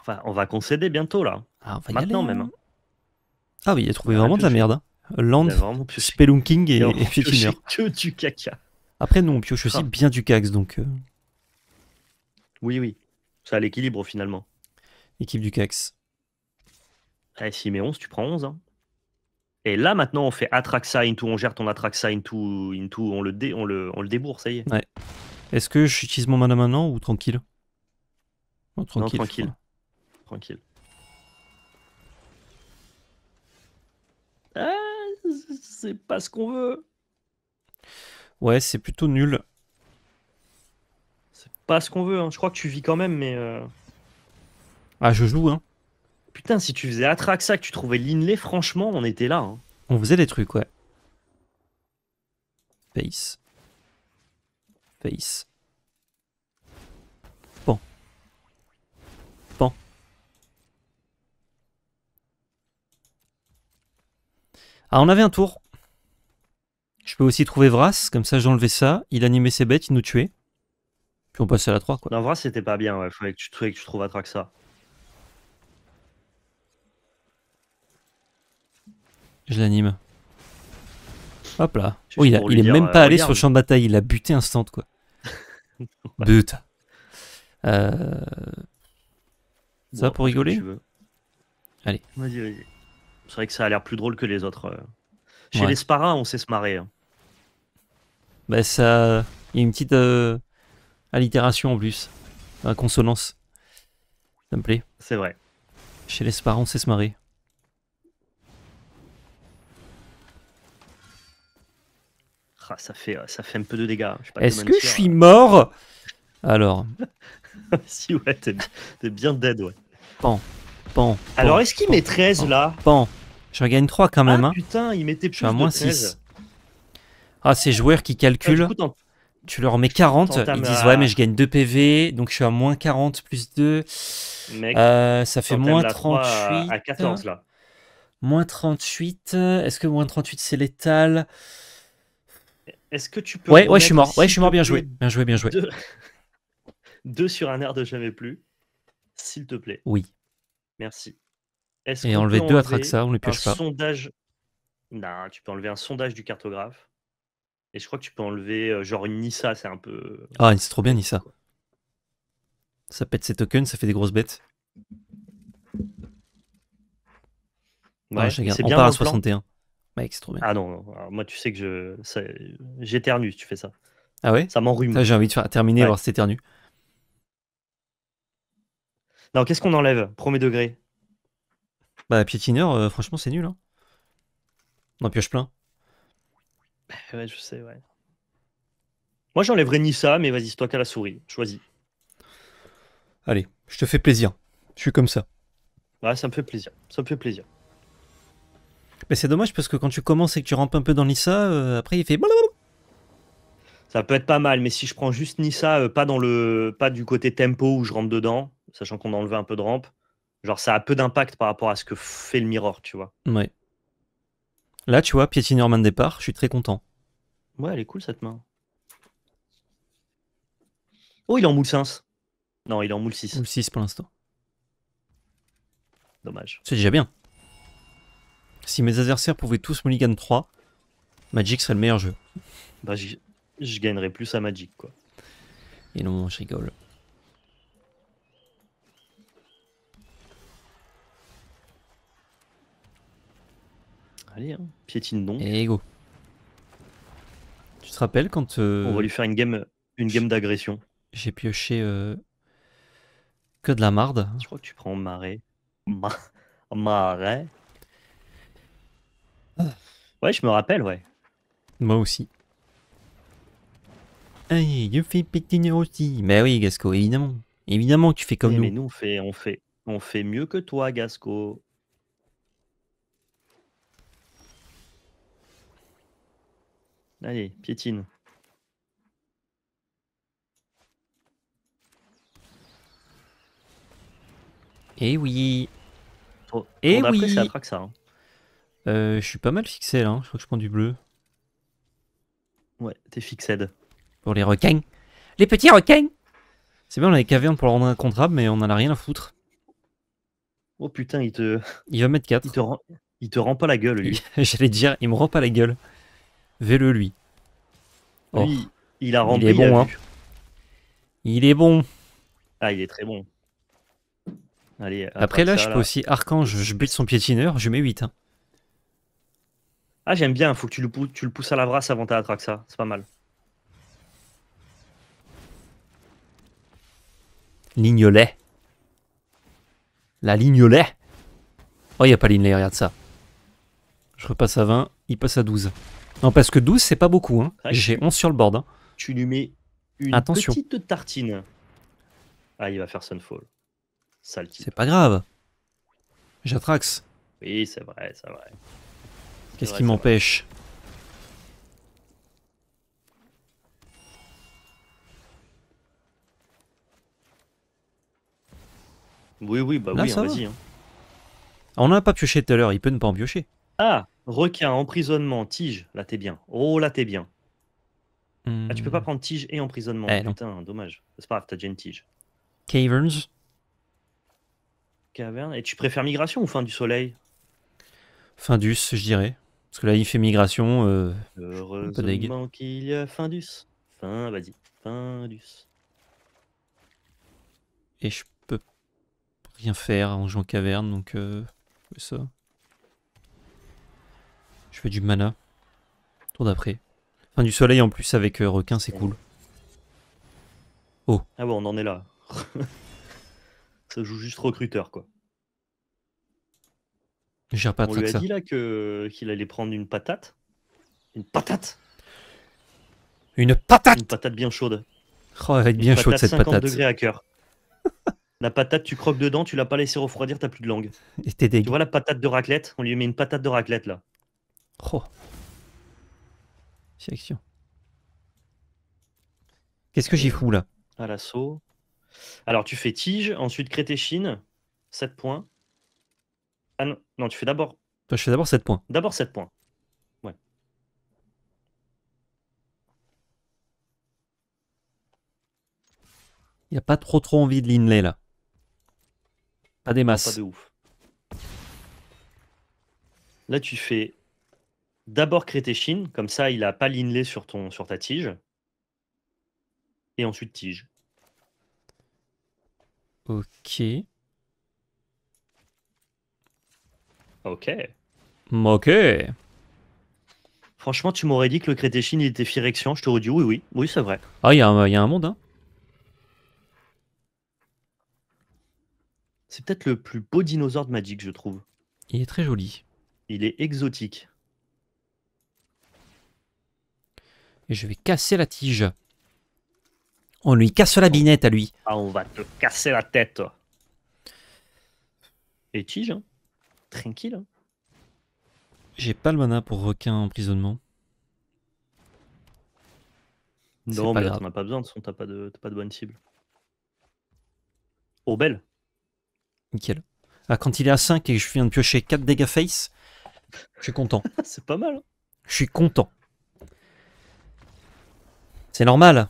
Enfin, on va concéder bientôt, là. Ah, Maintenant, même. Hein. Hein. Ah oui, il a trouvé vraiment de la merde. Hein. Land, Spelunking et, et Fifiner. [laughs] que du caca. Après, non on pioche aussi ah. bien du cax, donc. Euh, oui, oui. Ça a l'équilibre finalement. Équipe du cax. Ah si mais 11, tu prends 11. Hein. Et là, maintenant, on fait Atraxa into, on gère ton Atraxa into, into on, le dé, on, le, on le débourse ça y est. Est-ce que j'utilise mon mana maintenant ou tranquille Tranquille. tranquille. Tranquille. Ah [laughs] c'est pas ce qu'on veut. Ouais, c'est plutôt nul. C'est pas ce qu'on veut. Hein. Je crois que tu vis quand même, mais. Euh, ah, je joue, hein. Putain, si tu faisais Atraxa, que tu trouvais Linley, franchement, on était là. Hein. On faisait des trucs, ouais. Face. Face. Ah, on avait un tour. Je peux aussi trouver Vras, comme ça j'enlevais ça, il animait ses bêtes, il nous tuait. Puis on passait à la 3 quoi. Non, Vras c'était pas bien, ouais, fallait que tu, que à trouves ça. Je l'anime. Hop là. Oh, il, est même euh, pas allé sur le champ de bataille, il a buté instant quoi. [laughs] But. Euh, ça va pour rigoler Allez. Vas-y, vas-y. C'est vrai que ça a l'air plus drôle que les autres. Euh. Chez les Sparas on sait se marrer. Hein. Bah, ça, il y a une petite euh, allitération en plus, la consonance. Ça me plaît. C'est vrai. Chez les sparas, on sait se marrer. Ah, ça fait, ça fait un peu de dégâts. Hein. Est-ce que je suis mort Alors. [laughs] si, ouais, t'es bien dead, ouais. Pan. Alors, est-ce qu'il met 13 là Pan. Je regagne 3 quand même. Ah, hein. Putain, il mettait plus. Je suis à moins 6. Ah, ces joueurs qui calculent. Ah, tu leur mets 40. Ils disent ouais, mais je gagne 2 PV. Donc, je suis à moins 40 plus 2. Euh, ça fait moins 38. À 14 là. Moins 38. Est-ce que moins 38 c'est létal Est-ce que tu peux. Ouais, ouais, je suis mort. Ouais, je suis mort. Bien joué. Bien joué, bien joué. 2 sur un air de jamais plus. S'il te plaît. Oui. Merci. Et enlever deux on les pioche pas. Non, tu peux enlever un sondage du cartographe. Et je crois que tu peux enlever euh, genre une Nissa, c'est un peu. Euh, ah, c'est trop bien Nissa. Ça pète ses tokens, ça fait des grosses bêtes. on part à 61. c'est trop bien. Ah non, moi tu sais que je j'éternue si tu fais ça. Ah ouais Ça m'enrume. J'ai envie de terminer, alors voir si non, qu'est-ce qu'on enlève Premier degré. Bah, piétineur, euh, franchement, c'est nul. Hein. On en pioche plein. Ouais, je sais, ouais. Moi, j'enlèverais Nissa, mais vas-y, c'est toi qui as la souris. Choisis. Allez, je te fais plaisir. Je suis comme ça. Ouais, ça me fait plaisir. Ça me fait plaisir. Mais c'est dommage parce que quand tu commences et que tu rampes un peu dans Nissa, euh, après il fait. Ça peut être pas mal, mais si je prends juste Nissa, euh, pas dans le, pas du côté tempo où je rentre dedans, sachant qu'on a enlevé un peu de rampe. Genre, ça a peu d'impact par rapport à ce que fait le mirror, tu vois. Ouais. Là, tu vois, piétineur de départ, je suis très content. Ouais, elle est cool cette main. Oh, il est en moule 5. Non, il est en moule 6. Moule 6 pour l'instant. Dommage. C'est déjà bien. Si mes adversaires pouvaient tous mulligan 3, Magic serait le meilleur jeu. Bah, je gagnerais plus à Magic, quoi. Et non, je rigole. Allez, hein. piétine donc. Et eh, go. Tu te rappelles quand. Euh, on va lui faire une game, une game d'agression. J'ai pioché euh, que de la marde. Je crois que tu prends marais. Ma... Ah. Ouais, je me rappelle, ouais. Moi aussi. Hey, je fais piétine aussi. Mais oui, Gasco, évidemment. Évidemment que tu fais comme eh, nous. Mais nous, on fait, on, fait, on fait mieux que toi, Gasco. Allez, piétine. Eh oui. Et eh oui. Hein. Euh, je suis pas mal fixé là. Hein. Je crois que je prends du bleu. Ouais, t'es fixé. Pour les requins. Les petits requins. C'est bien, on a les cavernes pour le rendre incontrable, mais on en a rien à foutre. Oh putain, il te. Il va mettre 4. Il te rend, il te rend pas la gueule, lui. [laughs] J'allais dire, il me rend pas la gueule. Vais le lui. il a rempli. est bon, hein. Il est bon. Ah, il est très bon. Allez, Après là, je peux aussi archange, je bute son piétineur, je mets 8. Hein. Ah, j'aime bien, faut que tu le, tu le, pousses à la brasse avant ta ça c'est pas mal. Lignolet. La lignolet. Oh, il n'y a pas lignolet, regarde ça. Je repasse à 20, il passe à 12. Non, parce que 12, c'est pas beaucoup. Hein. J'ai 11 sur le board. Hein. Tu lui mets une petite tartine. Ah, il va faire Sunfall. Sale C'est pas grave. J'attraxe. Oui, c'est vrai, c'est vrai. Qu'est-ce qui m'empêche Oui, oui, bah oui, hein, va. vas-y. Hein. On n'a pas pioché tout à l'heure, il peut ne pas en piocher. Ah Requin, emprisonnement, tige. Là, t'es bien. Oh, là, t'es bien. Ah, tu peux pas hmm. prendre tige et emprisonnement. Eh, Putain, dommage. C'est pas grave, t'as déjà une tige. Caverns. Caverne. Et tu préfères migration ou fin du soleil Fin du, je dirais. Parce que là, il fait migration. Euh, Heureusement qu'il y a fin du. Fin, vas-y. Fin du. Et je peux rien faire en jouant caverne, donc. Euh, ça. Je fais du mana. Tour d'après. Enfin, du soleil en plus avec euh, requin, c'est cool. Oh. Ah bon, on en est là. [laughs] ça joue juste recruteur, quoi. J'ai pas On lui a dit là qu'il allait prendre une patate. Une patate Une patate Une patate bien chaude. Oh, elle bien chaude cette 50 degrés à cœur. [laughs] la patate, tu croques dedans, tu l'as pas laissé refroidir, t'as plus de langue. Et Tu vois la patate de raclette On lui met une patate de raclette là. Oh. Sélection. Qu'est-ce que j'y fous là À l'assaut. Alors tu fais tige, ensuite Crétéchine, 7 points. Ah non, non tu fais d'abord. Je fais d'abord 7 points. D'abord 7 points. Ouais. Il n'y a pas trop trop envie de l'inlay là. Pas des masses. Pas de ouf. Là tu fais d'abord crétéchine, comme ça il n'a pas l'inlay sur, ton, sur ta tige. Et ensuite tige. Ok. Ok. Ok. Franchement, tu m'aurais dit que le crétéchine il était firexian, je te redis oui, oui, oui, c'est vrai. Ah, il y, y, a un monde, hein. C'est peut-être le plus beau dinosaure de Magic, je trouve. Il est très joli. Il est exotique. je vais casser la tige. On lui casse la binette à lui. Ah, on va te casser la tête. Et tige, hein. Tranquille. Hein. J'ai pas le mana pour requin emprisonnement. Non, mais t'en as pas besoin, de son t'as pas, de, pas de bonne cible. au oh, bel Nickel. Ah, quand il est à 5 et que je viens de piocher 4 dégâts face, je suis content. [laughs] C'est pas mal. Hein. Je suis content. C'est normal.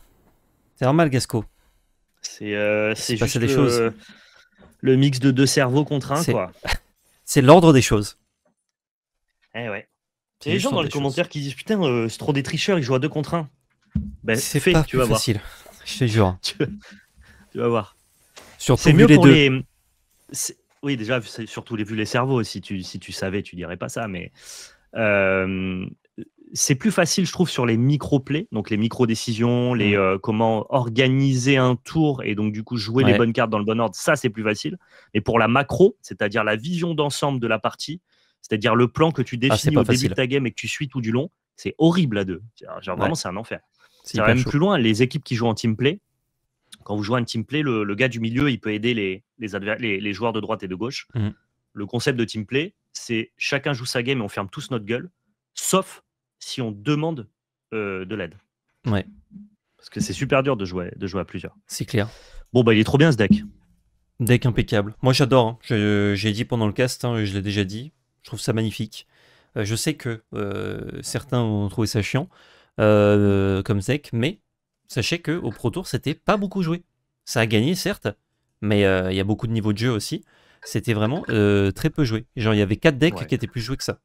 C'est normal, Gasco. C'est euh, juste des le, choses. le mix de deux cerveaux contre un, quoi. [laughs] C'est l'ordre des choses. Eh ouais. Il y a des gens dans les commentaires qui disent Putain, euh, c'est trop des tricheurs, ils jouent à deux contre un. Ben, c'est fait, pas tu plus vas facile. Je te jure. [laughs] tu, vas voir. Surtout mieux les pour deux. Les... Oui, déjà, surtout les, vu les cerveaux. Si tu, si tu savais, tu dirais pas ça. Mais euh, c'est plus facile, je trouve, sur les micro-plays, donc les micro-décisions, les mmh. euh, comment organiser un tour et donc du coup jouer les bonnes cartes dans le bon ordre, ça c'est plus facile. Mais pour la macro, c'est-à-dire la vision d'ensemble de la partie, c'est-à-dire le plan que tu ah, définis au début de ta game et que tu suis tout du long, c'est horrible à deux. vraiment, c'est un enfer. C'est même plus loin, les équipes qui jouent en team play, quand vous jouez en team play, le, gars du milieu, il peut aider les, les, joueurs de droite et de gauche. Mmh. Le concept de team play, c'est chacun joue sa game et on ferme tous notre gueule, sauf si on demande euh, de l'aide. Ouais. Parce que c'est super dur de jouer, de jouer à plusieurs. C'est clair. Bon, bah, il est trop bien ce deck. Deck impeccable. Moi, j'adore. Hein. J'ai dit pendant le cast, hein, je l'ai déjà dit. Je trouve ça magnifique. Euh, je sais que euh, certains ont trouvé ça chiant comme deck, mais sachez que au Pro Tour, c'était pas beaucoup joué. Ça a gagné, certes, mais il y a beaucoup de niveaux de jeu aussi. C'était vraiment très peu joué. Genre, il y avait 4 decks qui étaient plus joués que ça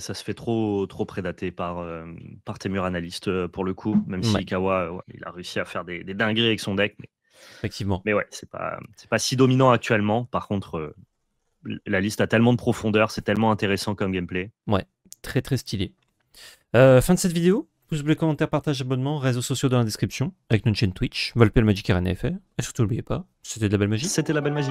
ça se fait trop, trop prédater par, euh, par tes murs analystes euh, pour le coup, même mmh, si Ikawa il a réussi à faire des, dingueries avec son deck. Mais... Effectivement. Mais ouais, c'est pas, pas si dominant actuellement. Par contre, euh, la liste a tellement de profondeur, c'est tellement intéressant comme gameplay. Ouais, très très stylé. fin de cette vidéo. Pouce bleu, commentaire, partage, abonnement, réseaux sociaux dans la description, avec notre chaîne Twitch, Volpel Magic RNFR. Et surtout, n'oubliez pas, c'était de la belle magie. C'était la belle magie.